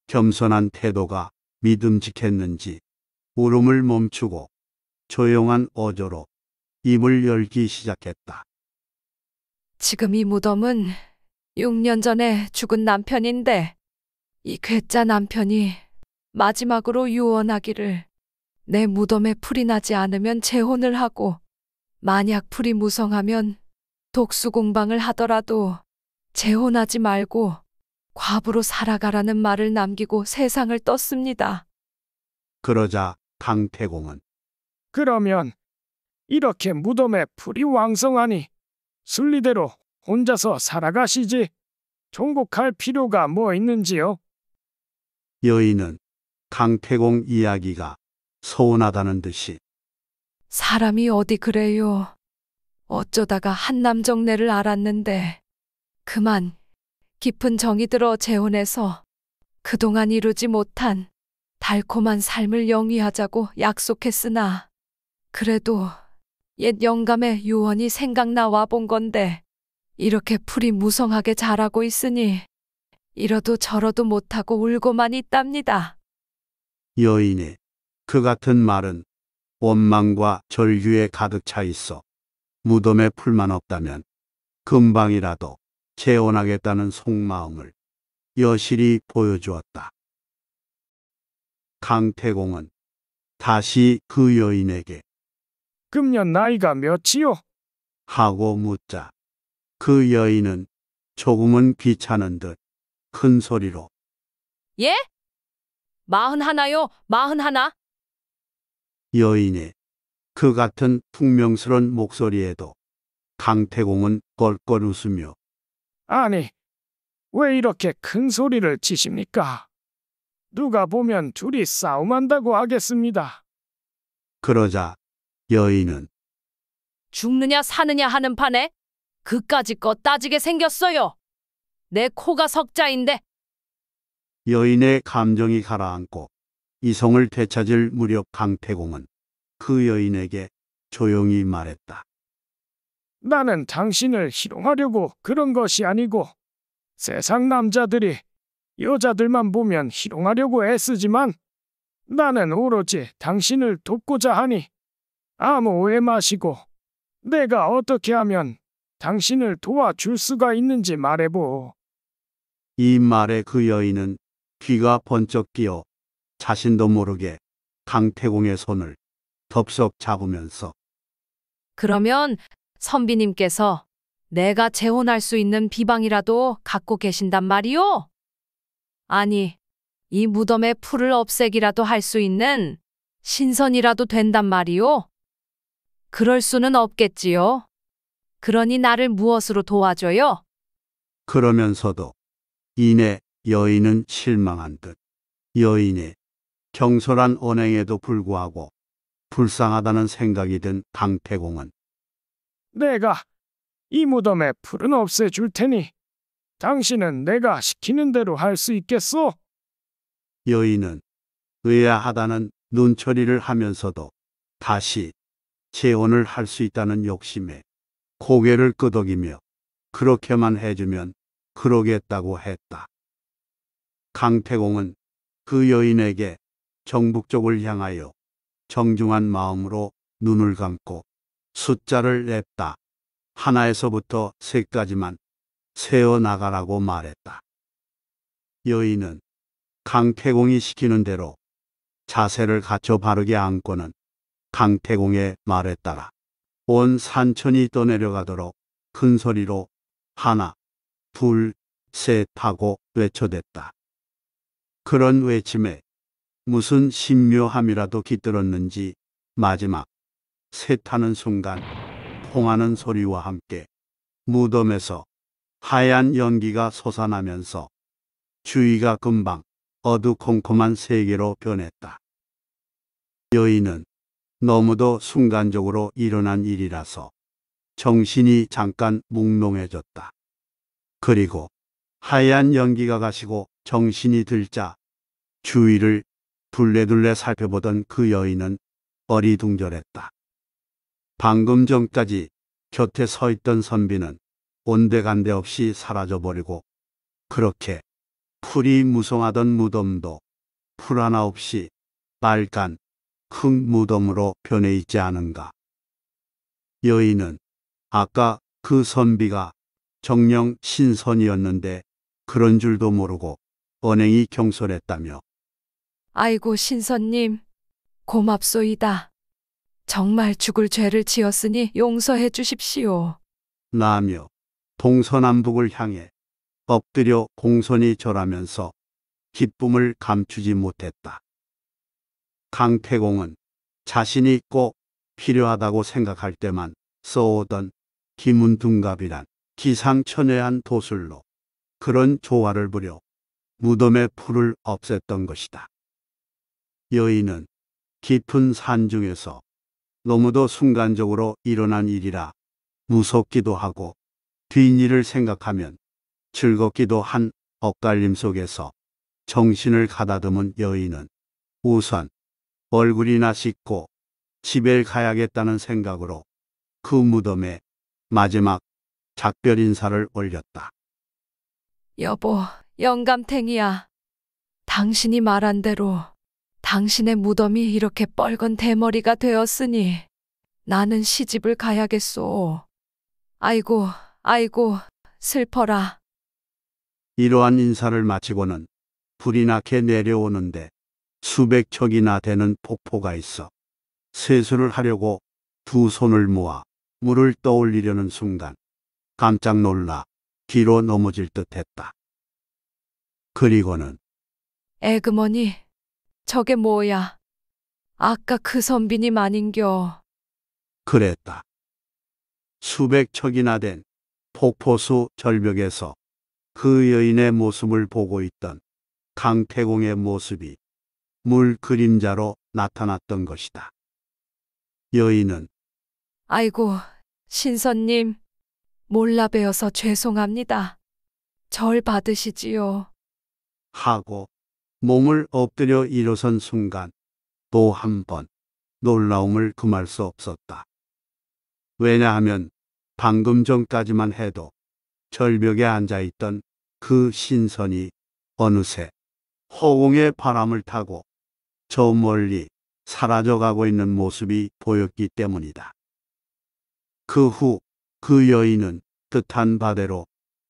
A: 겸손한 태도가 믿음직했는지 울음을 멈추고 조용한 어조로 임을 열기 시작했다.
C: 지금 이 무덤은 6년 전에 죽은 남편인데 이 괴짜 남편이 마지막으로 유언하기를 내 무덤에 풀이 나지 않으면 재혼을 하고 만약 풀이 무성하면 독수 공방을 하더라도 재혼하지 말고 과부로 살아가라는 말을 남기고 세상을 떴습니다.
A: 그러자 강태공은
H: 그러면 이렇게 무덤에 풀이 왕성하니 순리대로 혼자서 살아가시지 종국할
A: 필요가 뭐 있는지요? 여인은 강태공 이야기가 서운하다는 듯이
C: 사람이 어디 그래요. 어쩌다가 한남정네를 알았는데 그만 깊은 정이 들어 재혼해서 그동안 이루지 못한 달콤한 삶을 영위하자고 약속했으나 그래도 옛 영감의 유언이 생각나 와본 건데 이렇게 풀이 무성하게 자라고 있으니 이러도 저러도 못하고 울고만 있답니다.
A: 여인이 그 같은 말은 원망과 절규에 가득 차 있어 무덤에 풀만 없다면 금방이라도 재혼하겠다는 속마음을 여실히 보여주었다. 강태공은 다시 그 여인에게
H: 금년 나이가 몇이요?
A: 하고 묻자. 그 여인은 조금은 귀찮은 듯 큰 소리로
C: 예? 마흔 하나요, 마흔 하나?
A: 여인의 그 같은 풍명스런 목소리에도 강태공은 껄껄 웃으며
H: 아니, 왜 이렇게 큰 소리를 치십니까? 누가 보면 둘이 싸움한다고
A: 하겠습니다. 그러자 여인은
H: 죽느냐
C: 사느냐 하는 판에 그까지 거 따지게 생겼어요. 내 코가 석자인데
A: 여인의 감정이 가라앉고 이성을 되찾을 무렵 강태공은 그 여인에게 조용히 말했다.
H: 나는 당신을 희롱하려고 그런 것이 아니고 세상 남자들이 여자들만 보면 희롱하려고 애쓰지만 나는 오로지 당신을 돕고자 하니 아무 오해 마시고 내가 어떻게 하면 당신을 도와줄 수가 있는지 말해보.
A: 이 말에 그 여인은 귀가 번쩍 끼어 자신도 모르게 강태공의 손을 덥석 잡으면서
C: 그러면 선비님께서 내가 재혼할 수 있는 비방이라도 갖고 계신단 말이오? 아니, 이 무덤의 풀을 없애기라도 할 수 있는 신선이라도 된단 말이오? 그럴 수는 없겠지요. 그러니 나를 무엇으로 도와줘요?
A: 그러면서도 이내 여인은 실망한 듯여인의 경솔한 언행에도 불구하고 불쌍하다는 생각이 든 강태공은
H: 내가 이 무덤에 풀은 없애줄 테니 당신은 내가
A: 시키는 대로 할 수 있겠소? 여인은 의아하다는 눈초리를 하면서도 다시 재혼을 할 수 있다는 욕심에 고개를 끄덕이며 그렇게만 해주면 그러겠다고 했다. 강태공은 그 여인에게 정북 쪽을 향하여 정중한 마음으로 눈을 감고 숫자를 냈다 하나에서부터 세까지만 세어 나가라고 말했다. 여인은 강태공이 시키는 대로 자세를 갖춰 바르게 앉고는 강태공의 말에 따라 온 산천이 떠내려가도록 큰 소리로 하나, 둘, 셋 하고 외쳐댔다. 그런 외침에 무슨 신묘함이라도 깃들었는지 마지막 셋하는 순간 통하는 소리와 함께 무덤에서 하얀 연기가 솟아나면서 주위가 금방 어두컴컴한 세계로 변했다. 여인은 너무도 순간적으로 일어난 일이라서 정신이 잠깐 몽롱해졌다. 그리고 하얀 연기가 가시고 정신이 들자 주위를 둘레둘레 살펴보던 그 여인은 어리둥절했다. 방금 전까지 곁에 서 있던 선비는 온데간데 없이 사라져버리고 그렇게 풀이 무성하던 무덤도 풀 하나 없이 빨간 큰 무덤으로 변해 있지 않은가. 여인은 아까 그 선비가 정령 신선이었는데 그런 줄도 모르고 언행이 경솔했다며
C: 아이고 신선님, 고맙소이다. 정말 죽을 죄를 지었으니 용서해 주십시오.
A: 라며 동서남북을 향해 엎드려 공손히 절하면서 기쁨을 감추지 못했다. 강태공은 자신이 꼭 필요하다고 생각할 때만 써오던 기문둥갑이란 기상천외한 도술로 그런 조화를 부려 무덤의 풀을 없앴던 것이다. 여인은 깊은 산 중에서 너무도 순간적으로 일어난 일이라 무섭기도 하고 뒷일을 생각하면 즐겁기도 한 엇갈림 속에서 정신을 가다듬은 여인은 우선 얼굴이나 씻고 집에 가야겠다는 생각으로 그 무덤에 마지막 작별 인사를 올렸다.
C: 여보, 영감탱이야. 당신이 말한 대로 당신의 무덤이 이렇게 뻘건 대머리가 되었으니 나는 시집을 가야겠소. 아이고, 아이고, 슬퍼라.
A: 이러한 인사를 마치고는 불이 나게 내려오는데 수백 척이나 되는 폭포가 있어 세수를 하려고 두 손을 모아 물을 떠올리려는 순간 깜짝 놀라 뒤로 넘어질 듯했다. 그리고는
C: 에그머니, 저게 뭐야? 아까 그 선비님 아닌겨.
A: 그랬다. 수백 척이나 된 폭포수 절벽에서 그 여인의 모습을 보고 있던 강태공의 모습이 물 그림자로 나타났던 것이다. 여인은
C: 아이고, 신선님, 몰라 배어서 죄송합니다. 절 받으시지요.
A: 하고 몸을 엎드려 일어선 순간 또 한 번 놀라움을 금할 수 없었다. 왜냐하면 방금 전까지만 해도 절벽에 앉아 있던 그 신선이 어느새 허공의 바람을 타고 저 멀리 사라져가고 있는 모습이 보였기 때문이다. 그 후그 그 여인은 뜻한 바대로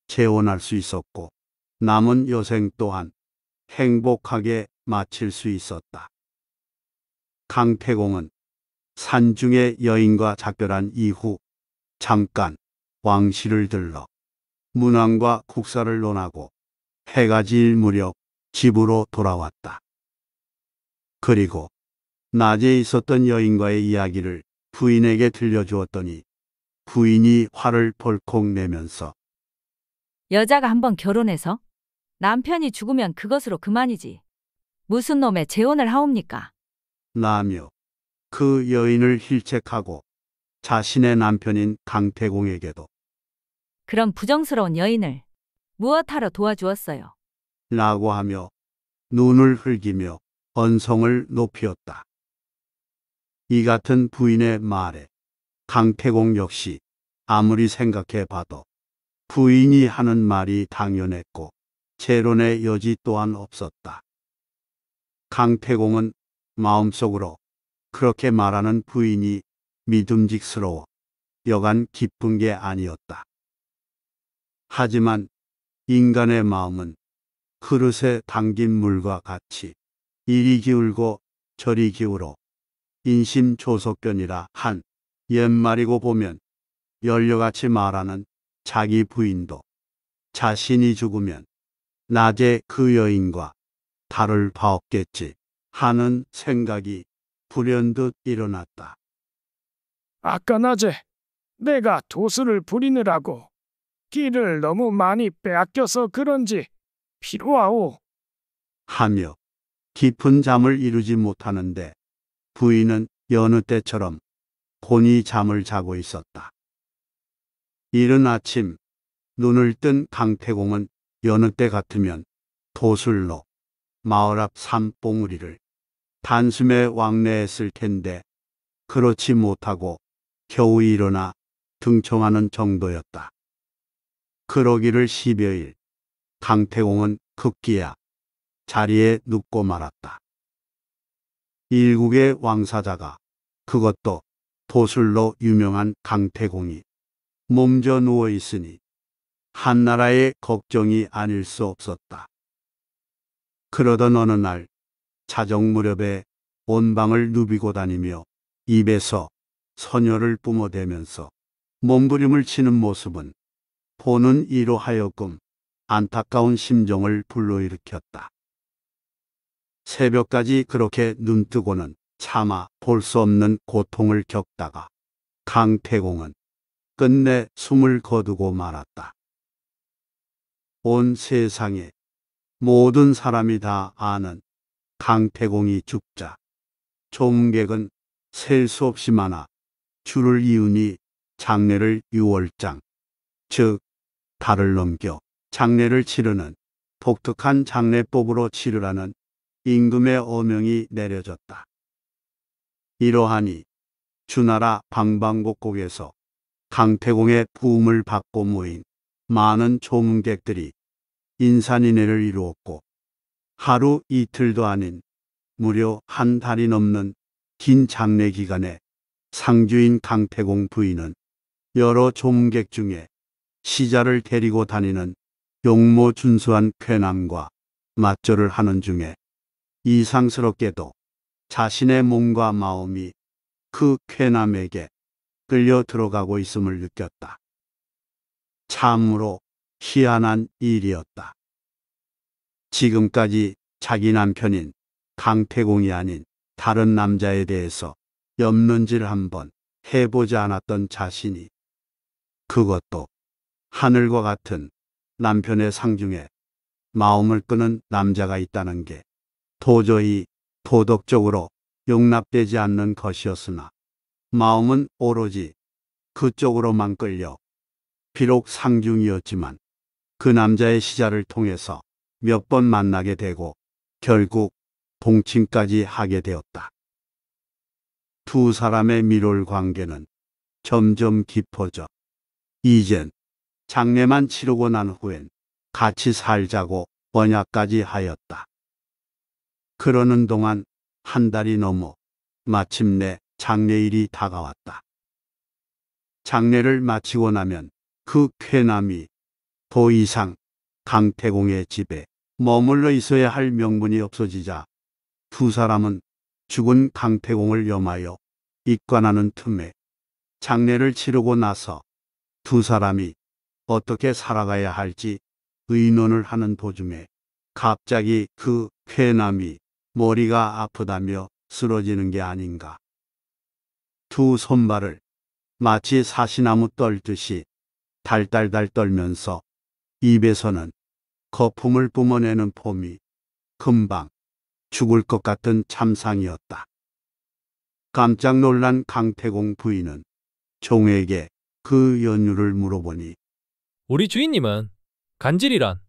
A: 재혼할 수 있었고 남은 여생 또한 행복하게 마칠 수 있었다. 강태공은 산중의 여인과 작별한 이후 잠깐 왕실을 들러 문왕과 국사를 논하고 해가 질 무렵 집으로 돌아왔다. 그리고 낮에 있었던 여인과의 이야기를 부인에게 들려주었더니 부인이 화를 벌컥 내면서
C: 여자가 한번 결혼해서 남편이 죽으면 그것으로 그만이지. 무슨 놈의 재혼을 하옵니까?
A: 라며그 여인을 힐책하고 자신의 남편인 강태공에게도
C: 그런 부정스러운 여인을 무엇하러 도와주었어요?
A: 라고 하며 눈을 흘기며 언성을 높이었다. 이 같은 부인의 말에 강태공 역시 아무리 생각해 봐도 부인이 하는 말이 당연했고 재론의 여지 또한 없었다. 강태공은 마음속으로 그렇게 말하는 부인이 믿음직스러워 여간 기쁜 게 아니었다. 하지만 인간의 마음은 그릇에 담긴 물과 같이 이리 기울고 저리 기울어 인심조속견이라한 옛말이고 보면 연료같이 말하는 자기 부인도 자신이 죽으면 낮에 그 여인과 달을 봐 없겠지 하는 생각이 불현듯 일어났다. 아까 낮에 내가
H: 도수를 부리느라고 길을 너무 많이 빼앗겨서 그런지
A: 피로하오. 하며 깊은 잠을 이루지 못하는데 부인은 여느 때처럼 곤히 잠을 자고 있었다. 이른 아침 눈을 뜬 강태공은 여느 때 같으면 도술로 마을 앞 산봉우리를 단숨에 왕래했을 텐데 그렇지 못하고 겨우 일어나 등청하는 정도였다. 그러기를 10여일 강태공은 급기야 자리에 눕고 말았다. 일국의 왕사자가 그것도 도술로 유명한 강태공이 몸져 누워 있으니 한나라의 걱정이 아닐 수 없었다. 그러던 어느 날 자정 무렵에 온 방을 누비고 다니며 입에서 선녀를 뿜어대면서 몸부림을 치는 모습은 보는 이로 하여금 안타까운 심정을 불러일으켰다. 새벽까지 그렇게 눈뜨고는 차마 볼 수 없는 고통을 겪다가 강태공은 끝내 숨을 거두고 말았다. 온 세상에 모든 사람이 다 아는 강태공이 죽자 조문객은 셀 수 없이 많아 줄을 이으니 장례를 6월장 즉 달을 넘겨 장례를 치르는 독특한 장례법으로 치르라는 임금의 어명이 내려졌다. 이러하니 주나라 방방곡곡에서 강태공의 부음을 받고 모인 많은 조문객들이 인산인해를 이루었고 하루 이틀도 아닌 무려 한 달이 넘는 긴 장례 기간에 상주인 강태공 부인은 여러 조문객 중에 시자를 데리고 다니는 용모 준수한 쾌남과 맞절을 하는 중에 이상스럽게도 자신의 몸과 마음이 그 쾌남에게 끌려 들어가고 있음을 느꼈다. 참으로 희한한 일이었다. 지금까지 자기 남편인 강태공이 아닌 다른 남자에 대해서 엽는질 한번 해보지 않았던 자신이 그것도 하늘과 같은 남편의 상중에 마음을 끄는 남자가 있다는 게 도저히 도덕적으로 용납되지 않는 것이었으나 마음은 오로지 그쪽으로만 끌려 비록 상중이었지만 그 남자의 시자를 통해서 몇 번 만나게 되고 결국 동침까지 하게 되었다. 두 사람의 미롤 관계는 점점 깊어져 이젠 장례만 치르고 난 후엔 같이 살자고 번약까지 하였다. 그러는 동안 한 달이 넘어 마침내 장례일이 다가왔다. 장례를 마치고 나면 그 쾌남이 더 이상 강태공의 집에 머물러 있어야 할 명분이 없어지자 두 사람은 죽은 강태공을 염하여 입관하는 틈에 장례를 치르고 나서 두 사람이 어떻게 살아가야 할지 의논을 하는 도중에 갑자기 그 쾌남이 머리가 아프다며 쓰러지는 게 아닌가. 두 손발을 마치 사시나무 떨듯이 달달달 떨면서 입에서는 거품을 뿜어내는 폼이 금방 죽을 것 같은 참상이었다. 깜짝 놀란 강태공 부인은 종에게 그 연유를 물어보니 우리 주인님은
E: 간질이란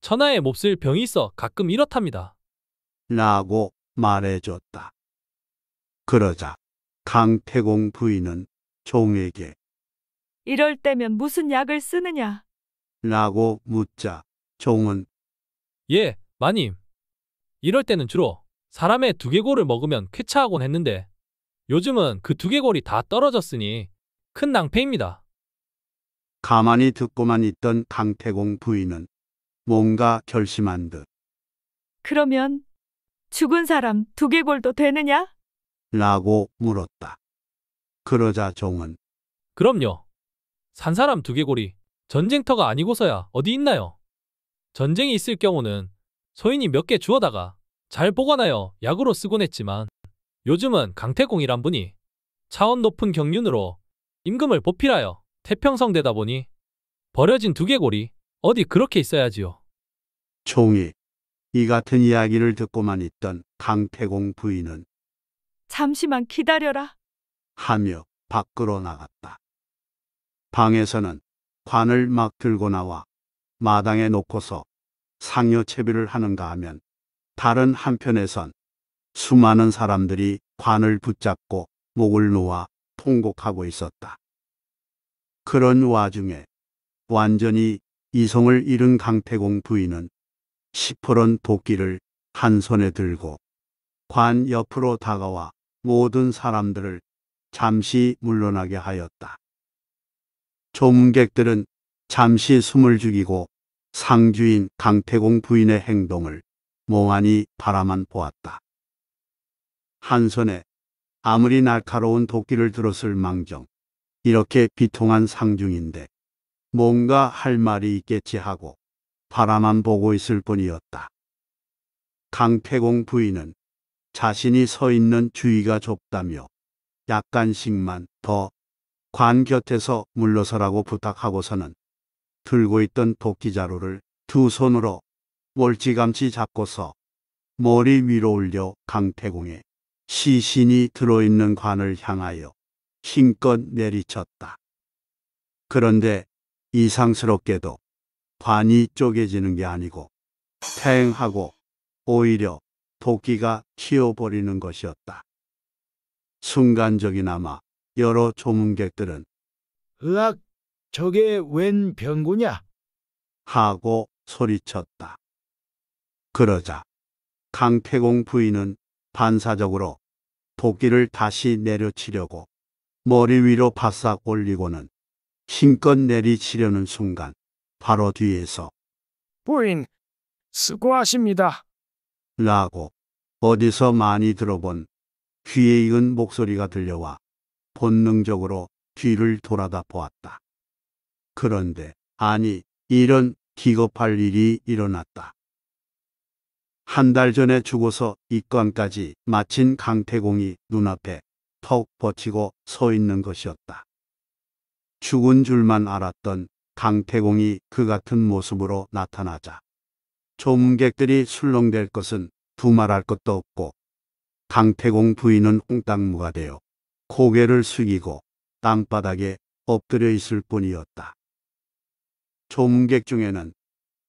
A: 천하에 몹쓸
E: 병이 있어 가끔 이렇답니다.
A: 라고 말해줬다. 그러자 강태공 부인은 종에게
E: 이럴
C: 때면 무슨 약을 쓰느냐?
A: 라고 묻자 종은
E: 예, 마님. 이럴 때는 주로 사람의 두개골을 먹으면 쾌차하곤 했는데 요즘은 그 두개골이 다 떨어졌으니 큰 낭패입니다.
A: 가만히 듣고만 있던 강태공 부인은 뭔가 결심한 듯
C: 그러면 죽은 사람 두개골도 되느냐?
A: 라고 물었다. 그러자 종은 그럼요.
E: 산 사람 두개골이 전쟁터가 아니고서야 어디 있나요? 전쟁이 있을 경우는 소인이 몇 개 주워다가 잘 보관하여 약으로 쓰곤 했지만 요즘은 강태공이란 분이 차원 높은 경륜으로 임금을 보필하여 태평성되다 보니
A: 버려진 두개골이
E: 어디 그렇게 있어야지요.
A: 종이 이 같은 이야기를 듣고만 있던 강태공 부인은
C: 잠시만 기다려라
A: 하며 밖으로 나갔다. 방에서는 관을 막 들고 나와 마당에 놓고서 상여채비를 하는가 하면 다른 한편에선 수많은 사람들이 관을 붙잡고 목을 놓아 통곡하고 있었다. 그런 와중에 완전히 이성을 잃은 강태공 부인은 시퍼런 도끼를 한 손에 들고 관 옆으로 다가와 모든 사람들을 잠시 물러나게 하였다. 조문객들은 잠시 숨을 죽이고 상주인 강태공 부인의 행동을 몽환니 바라만 보았다. 한 손에 아무리 날카로운 도끼를 들었을 망정 이렇게 비통한 상중인데 뭔가 할 말이 있겠지 하고 바라만 보고 있을 뿐이었다. 강태공 부인은 자신이 서 있는 주위가 좁다며 약간씩만 더 관 곁에서 물러서라고 부탁하고서는 들고 있던 도끼자루를 두 손으로 멀찌감치 잡고서 머리 위로 올려 강태공의 시신이 들어있는 관을 향하여 힘껏 내리쳤다. 그런데 이상스럽게도 관이 쪼개지는 게 아니고 퇴행하고 오히려 도끼가 튀어버리는 것이었다. 순간적이나마 여러 조문객들은 으악, 저게 웬 병구냐? 하고 소리쳤다. 그러자 강태공 부인은 반사적으로 도끼를 다시 내려치려고 머리 위로 바싹 올리고는 힘껏 내리치려는 순간 바로 뒤에서 부인, 수고하십니다. 라고 어디서 많이 들어본 귀에 익은 목소리가 들려와 본능적으로 뒤를 돌아다 보았다. 그런데 아니 이런 기겁할 일이 일어났다. 한 달 전에 죽어서 입관까지 마친 강태공이 눈앞에 턱 버치고 서 있는 것이었다. 죽은 줄만 알았던 강태공이 그 같은 모습으로 나타나자 조문객들이 술렁댈 것은 두말할 것도 없고 강태공 부인은 옹땅무가 되어 고개를 숙이고 땅바닥에 엎드려 있을 뿐이었다. 조문객 중에는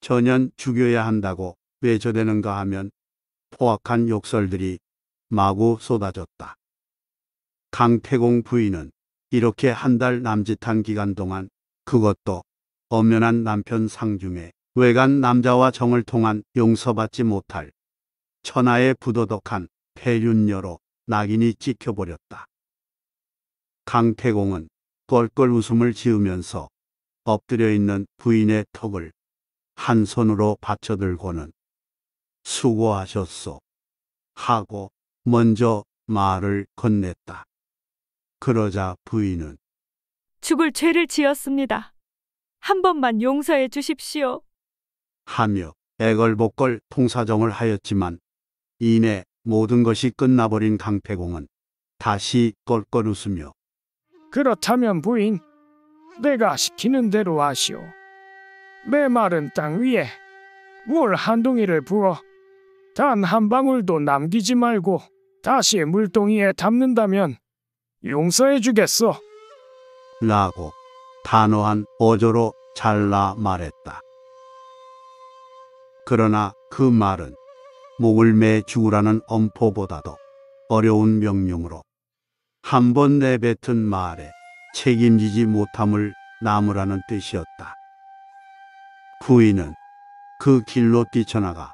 A: 전연 죽여야 한다고 외쳐대는가 하면 포악한 욕설들이 마구 쏟아졌다. 강태공 부인은 이렇게 한 달 남짓한 기간 동안 그것도 엄연한 남편 상중에 외간 남자와 정을 통한 용서받지 못할 천하의 부도덕한 폐륜녀로 낙인이 찍혀버렸다. 강태공은 껄껄 웃음을 지으면서 엎드려 있는 부인의 턱을 한 손으로 받쳐들고는 수고하셨소 하고 먼저 말을 건넸다. 그러자 부인은
C: 죽을 죄를 지었습니다. 한 번만 용서해 주십시오.
A: 하며 애걸복걸 통사정을 하였지만 이내 모든 것이 끝나버린 강태공은 다시 껄껄 웃으며 그렇다면 부인, 내가
H: 시키는 대로 하시오. 메 마른 땅 위에 물한 덩이를 부어 단 한 방울도 남기지 말고 다시 물동이에 담는다면 용서해 주겠소.
A: 라고 단호한 어조로 잘라 말했다. 그러나 그 말은 목을 매 죽으라는 엄포보다도 어려운 명령으로 한 번 내뱉은 말에 책임지지 못함을 나무라는 뜻이었다. 부인은 그 길로 뛰쳐나가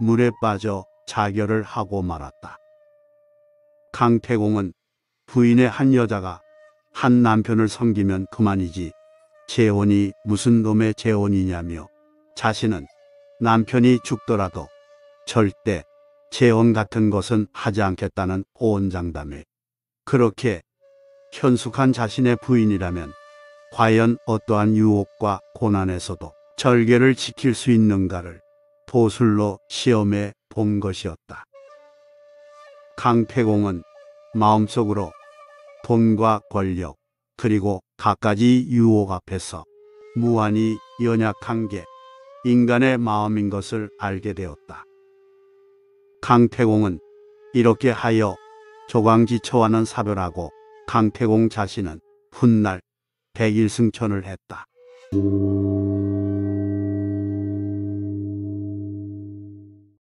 A: 물에 빠져 자결을 하고 말았다. 강태공은 부인의 한 여자가 한 남편을 섬기면 그만이지 재혼이 무슨 놈의 재혼이냐며 자신은 남편이 죽더라도 절대 재혼 같은 것은 하지 않겠다는 오언장담에 그렇게 현숙한 자신의 부인이라면 과연 어떠한 유혹과 고난에서도 절개를 지킬 수 있는가를 도술로 시험해 본 것이었다. 강태공은 마음속으로 돈과 권력, 그리고 갖가지 유혹 앞에서 무한히 연약한 게 인간의 마음인 것을 알게 되었다. 강태공은 이렇게 하여 조광지처와는 사별하고 강태공 자신은 훗날 백일승천을 했다.